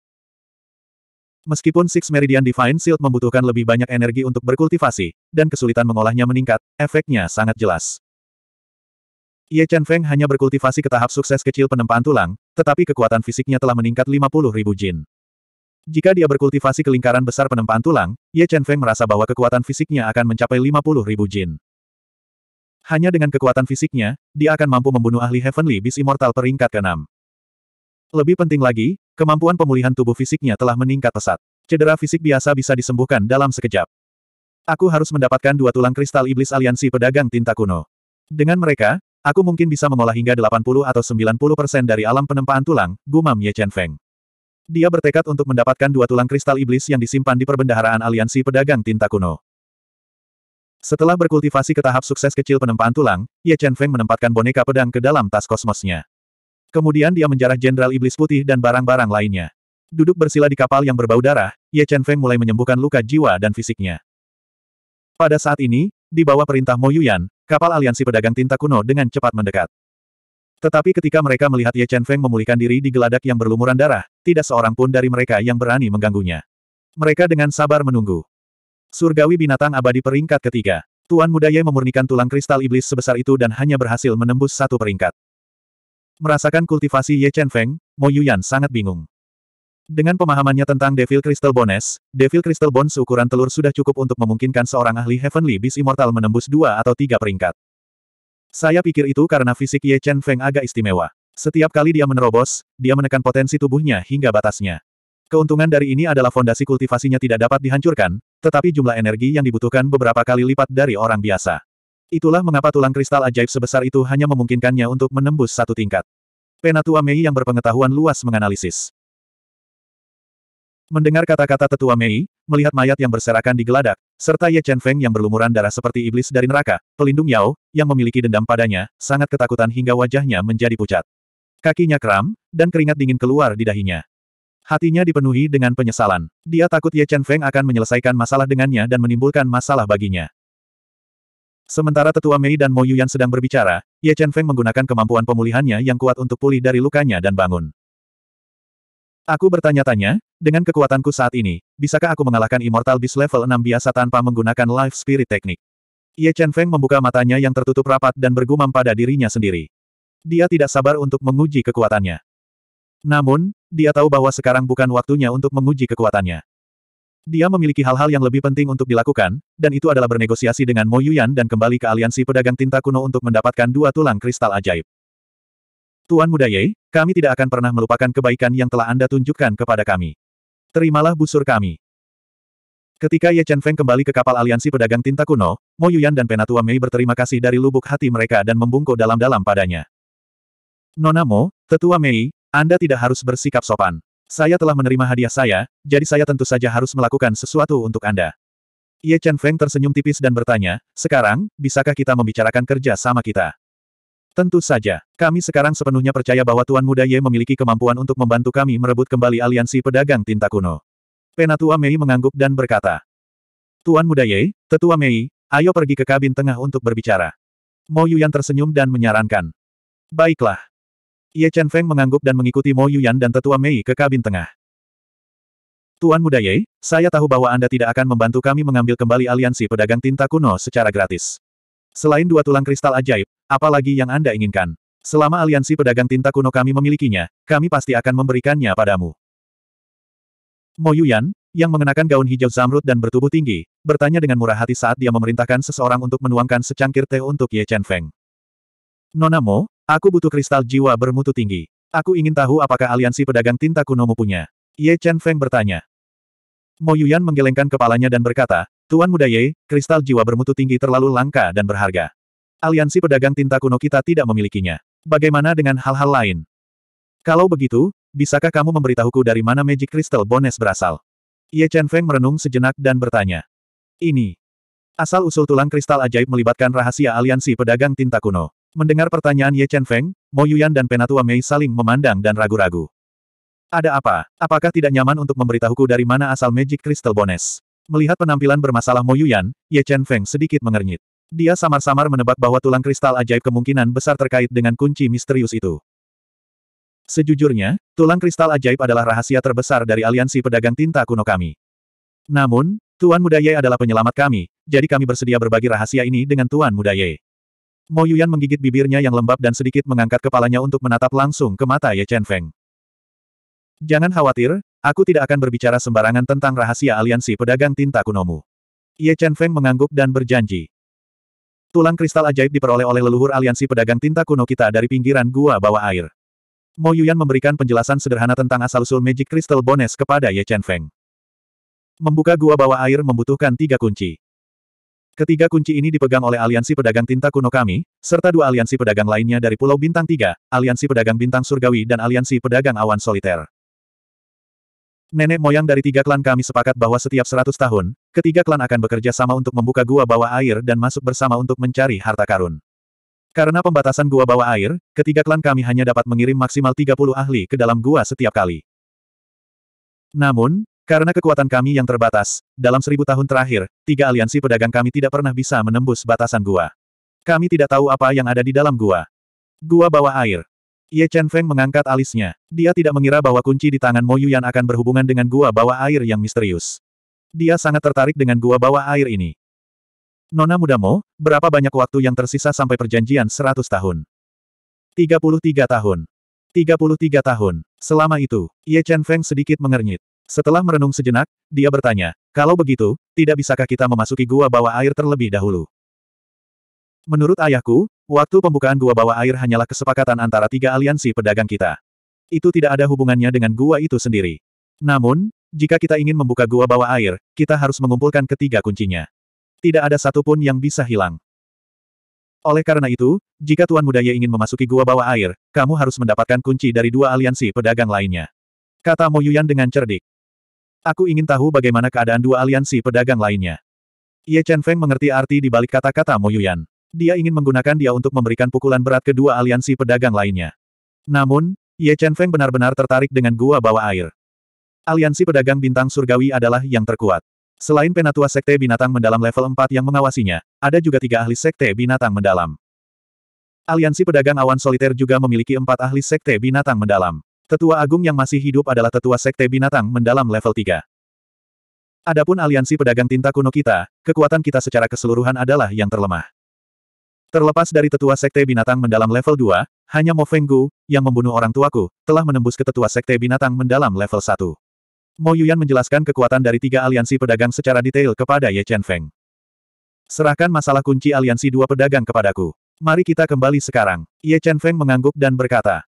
S1: Meskipun Six Meridian Divine Shield membutuhkan lebih banyak energi untuk berkultivasi, dan kesulitan mengolahnya meningkat, efeknya sangat jelas. Ye Chen Feng hanya berkultivasi ke tahap sukses kecil penempaan tulang, tetapi kekuatan fisiknya telah meningkat 50 ribu jin. Jika dia berkultivasi ke lingkaran besar penempaan tulang, Ye Chen Feng merasa bahwa kekuatan fisiknya akan mencapai 50 ribu jin. Hanya dengan kekuatan fisiknya, dia akan mampu membunuh ahli Heavenly Beast Immortal peringkat ke-6. Lebih penting lagi, kemampuan pemulihan tubuh fisiknya telah meningkat pesat. Cedera fisik biasa bisa disembuhkan dalam sekejap. Aku harus mendapatkan dua tulang kristal iblis aliansi pedagang tinta kuno. Dengan mereka, aku mungkin bisa mengolah hingga 80 atau 90 persen dari alam penempaan tulang, gumam Ye Chen Feng. Dia bertekad untuk mendapatkan dua tulang kristal iblis yang disimpan di perbendaharaan aliansi pedagang tinta kuno. Setelah berkultivasi ke tahap sukses kecil penempaan tulang, Ye Chen Feng menempatkan boneka pedang ke dalam tas kosmosnya. Kemudian dia menjarah Jenderal Iblis Putih dan barang-barang lainnya. Duduk bersila di kapal yang berbau darah, Ye Chen Feng mulai menyembuhkan luka jiwa dan fisiknya. Pada saat ini, di bawah perintah Mo Yuyan, kapal aliansi pedagang tinta kuno dengan cepat mendekat. Tetapi ketika mereka melihat Ye Chen Feng memulihkan diri di geladak yang berlumuran darah, tidak seorang pun dari mereka yang berani mengganggunya. Mereka dengan sabar menunggu. Surgawi binatang abadi peringkat ketiga. Tuan muda Ye memurnikan tulang kristal iblis sebesar itu dan hanya berhasil menembus satu peringkat. Merasakan kultivasi Ye Chen Feng, Mo Yuyan sangat bingung. Dengan pemahamannya tentang Devil Crystal Bones, Devil Crystal Bones ukuran telur sudah cukup untuk memungkinkan seorang ahli Heavenly Beast Immortal menembus dua atau tiga peringkat. Saya pikir itu karena fisik Ye Chen Feng agak istimewa. Setiap kali dia menerobos, dia menekan potensi tubuhnya hingga batasnya. Keuntungan dari ini adalah fondasi kultivasinya tidak dapat dihancurkan, tetapi jumlah energi yang dibutuhkan beberapa kali lipat dari orang biasa. Itulah mengapa tulang kristal ajaib sebesar itu hanya memungkinkannya untuk menembus satu tingkat. Penatua Mei yang berpengetahuan luas menganalisis. Mendengar kata-kata tetua Mei, melihat mayat yang berserakan di geladak, serta Ye Chen Feng yang berlumuran darah seperti iblis dari neraka, pelindung Yao, yang memiliki dendam padanya, sangat ketakutan hingga wajahnya menjadi pucat. Kakinya kram, dan keringat dingin keluar di dahinya. Hatinya dipenuhi dengan penyesalan. Dia takut Ye Chen Feng akan menyelesaikan masalah dengannya dan menimbulkan masalah baginya. Sementara tetua Mei dan Mo Yuyan sedang berbicara, Ye Chen Feng menggunakan kemampuan pemulihannya yang kuat untuk pulih dari lukanya dan bangun. Aku bertanya-tanya, dengan kekuatanku saat ini, bisakah aku mengalahkan Immortal Beast level 6 biasa tanpa menggunakan Life Spirit Teknik? Ye Chen Feng membuka matanya yang tertutup rapat dan bergumam pada dirinya sendiri. Dia tidak sabar untuk menguji kekuatannya. Namun, dia tahu bahwa sekarang bukan waktunya untuk menguji kekuatannya. Dia memiliki hal-hal yang lebih penting untuk dilakukan, dan itu adalah bernegosiasi dengan Mo Yuyan dan kembali ke aliansi pedagang tinta kuno untuk mendapatkan dua tulang kristal ajaib. Tuan Muda Ye, kami tidak akan pernah melupakan kebaikan yang telah Anda tunjukkan kepada kami. Terimalah busur kami. Ketika Ye Chen Feng kembali ke kapal aliansi pedagang tinta kuno, Mo Yuyan dan Penatua Mei berterima kasih dari lubuk hati mereka dan membungkuk dalam-dalam padanya. Nona Mo, Tetua Mei, Anda tidak harus bersikap sopan. Saya telah menerima hadiah saya, jadi saya tentu saja harus melakukan sesuatu untuk Anda. Ye Chen Feng tersenyum tipis dan bertanya, sekarang, bisakah kita membicarakan kerja sama kita? Tentu saja, kami sekarang sepenuhnya percaya bahwa Tuan Muda Ye memiliki kemampuan untuk membantu kami merebut kembali aliansi pedagang tinta kuno. Penatua Mei mengangguk dan berkata, Tuan Muda Ye, Tetua Mei, ayo pergi ke kabin tengah untuk berbicara. Mo Yuyan tersenyum dan menyarankan. Baiklah. Ye Chen Feng mengangguk dan mengikuti Mo Yuyan dan Tetua Mei ke kabin tengah. Tuan Muda Ye, saya tahu bahwa Anda tidak akan membantu kami mengambil kembali aliansi pedagang tinta kuno secara gratis. Selain dua tulang kristal ajaib, Apalagi yang Anda inginkan. Selama aliansi pedagang tinta kuno kami memilikinya, kami pasti akan memberikannya padamu. Mo Yuyan, yang mengenakan gaun hijau zamrud dan bertubuh tinggi, bertanya dengan murah hati saat dia memerintahkan seseorang untuk menuangkan secangkir teh untuk Ye Chen Feng. Nona Mo, aku butuh kristal jiwa bermutu tinggi. Aku ingin tahu apakah aliansi pedagang tinta kuno punya. Ye Chen Feng bertanya. Yuyan menggelengkan kepalanya dan berkata, Tuan Muda Ye, kristal jiwa bermutu tinggi terlalu langka dan berharga aliansi pedagang tinta kuno kita tidak memilikinya. Bagaimana dengan hal-hal lain? Kalau begitu, bisakah kamu memberitahuku dari mana Magic Crystal Bones berasal? Ye Chen Feng merenung sejenak dan bertanya. Ini. Asal-usul tulang kristal ajaib melibatkan rahasia aliansi pedagang tinta kuno. Mendengar pertanyaan Ye Chen Feng, Mo Yuyan dan Penatua Mei saling memandang dan ragu-ragu. Ada apa? Apakah tidak nyaman untuk memberitahuku dari mana asal Magic Crystal Bones? Melihat penampilan bermasalah Mo Yuyan, Ye Chen Feng sedikit mengernyit. Dia samar-samar menebak bahwa tulang kristal ajaib kemungkinan besar terkait dengan kunci misterius itu. Sejujurnya, tulang kristal ajaib adalah rahasia terbesar dari aliansi pedagang tinta kuno kami. Namun, Tuan Muda Ye adalah penyelamat kami, jadi kami bersedia berbagi rahasia ini dengan Tuan Muda Ye. Mo Yuyan menggigit bibirnya yang lembab dan sedikit mengangkat kepalanya untuk menatap langsung ke mata Ye Chen Feng. Jangan khawatir, aku tidak akan berbicara sembarangan tentang rahasia aliansi pedagang tinta kunomu. Ye Chen Feng mengangguk dan berjanji. Tulang kristal ajaib diperoleh oleh leluhur aliansi pedagang tinta kuno kita dari pinggiran gua bawah air. Mo Yuyan memberikan penjelasan sederhana tentang asal-usul Magic Crystal Bones kepada Ye Chen Feng. Membuka gua bawah air membutuhkan tiga kunci. Ketiga kunci ini dipegang oleh aliansi pedagang tinta kuno kami, serta dua aliansi pedagang lainnya dari Pulau Bintang Tiga, aliansi pedagang bintang surgawi dan aliansi pedagang awan soliter. Nenek moyang dari tiga klan kami sepakat bahwa setiap seratus tahun, ketiga klan akan bekerja sama untuk membuka gua bawah air dan masuk bersama untuk mencari harta karun. Karena pembatasan gua bawah air, ketiga klan kami hanya dapat mengirim maksimal 30 ahli ke dalam gua setiap kali. Namun, karena kekuatan kami yang terbatas, dalam seribu tahun terakhir, tiga aliansi pedagang kami tidak pernah bisa menembus batasan gua. Kami tidak tahu apa yang ada di dalam gua. Gua bawah air. Ye Chen Feng mengangkat alisnya. Dia tidak mengira bahwa kunci di tangan Mo Yuan akan berhubungan dengan gua bawah air yang misterius. Dia sangat tertarik dengan gua bawah air ini. Nona muda Mo, berapa banyak waktu yang tersisa sampai perjanjian 100 tahun? 33 tahun. 33 tahun. Selama itu, Ye Chen Feng sedikit mengernyit. Setelah merenung sejenak, dia bertanya, kalau begitu, tidak bisakah kita memasuki gua bawah air terlebih dahulu? Menurut ayahku, waktu pembukaan gua bawah air hanyalah kesepakatan antara tiga aliansi pedagang kita. Itu tidak ada hubungannya dengan gua itu sendiri. Namun, jika kita ingin membuka gua bawah air, kita harus mengumpulkan ketiga kuncinya. Tidak ada satupun yang bisa hilang. Oleh karena itu, jika Tuan Muda Ye ingin memasuki gua bawah air, kamu harus mendapatkan kunci dari dua aliansi pedagang lainnya. Kata Mo Yuyan dengan cerdik. Aku ingin tahu bagaimana keadaan dua aliansi pedagang lainnya. Ye Chen Feng mengerti arti di balik kata-kata Mo Yuyan. Dia ingin menggunakan dia untuk memberikan pukulan berat kedua aliansi pedagang lainnya. Namun, Ye Chen Feng benar-benar tertarik dengan gua bawah air. Aliansi pedagang bintang surgawi adalah yang terkuat. Selain penatua sekte binatang mendalam level 4 yang mengawasinya, ada juga tiga ahli sekte binatang mendalam. Aliansi pedagang awan soliter juga memiliki empat ahli sekte binatang mendalam. Tetua agung yang masih hidup adalah tetua sekte binatang mendalam level 3. Adapun aliansi pedagang tinta kuno kita, kekuatan kita secara keseluruhan adalah yang terlemah. Terlepas dari tetua sekte binatang mendalam level 2, hanya Mo Fenggu, yang membunuh orang tuaku, telah menembus ke tetua sekte binatang mendalam level 1. Mo Yuyan menjelaskan kekuatan dari tiga aliansi pedagang secara detail kepada Ye Chen Feng. Serahkan masalah kunci aliansi dua pedagang kepadaku. Mari kita kembali sekarang. Ye Chen Feng mengangguk dan berkata,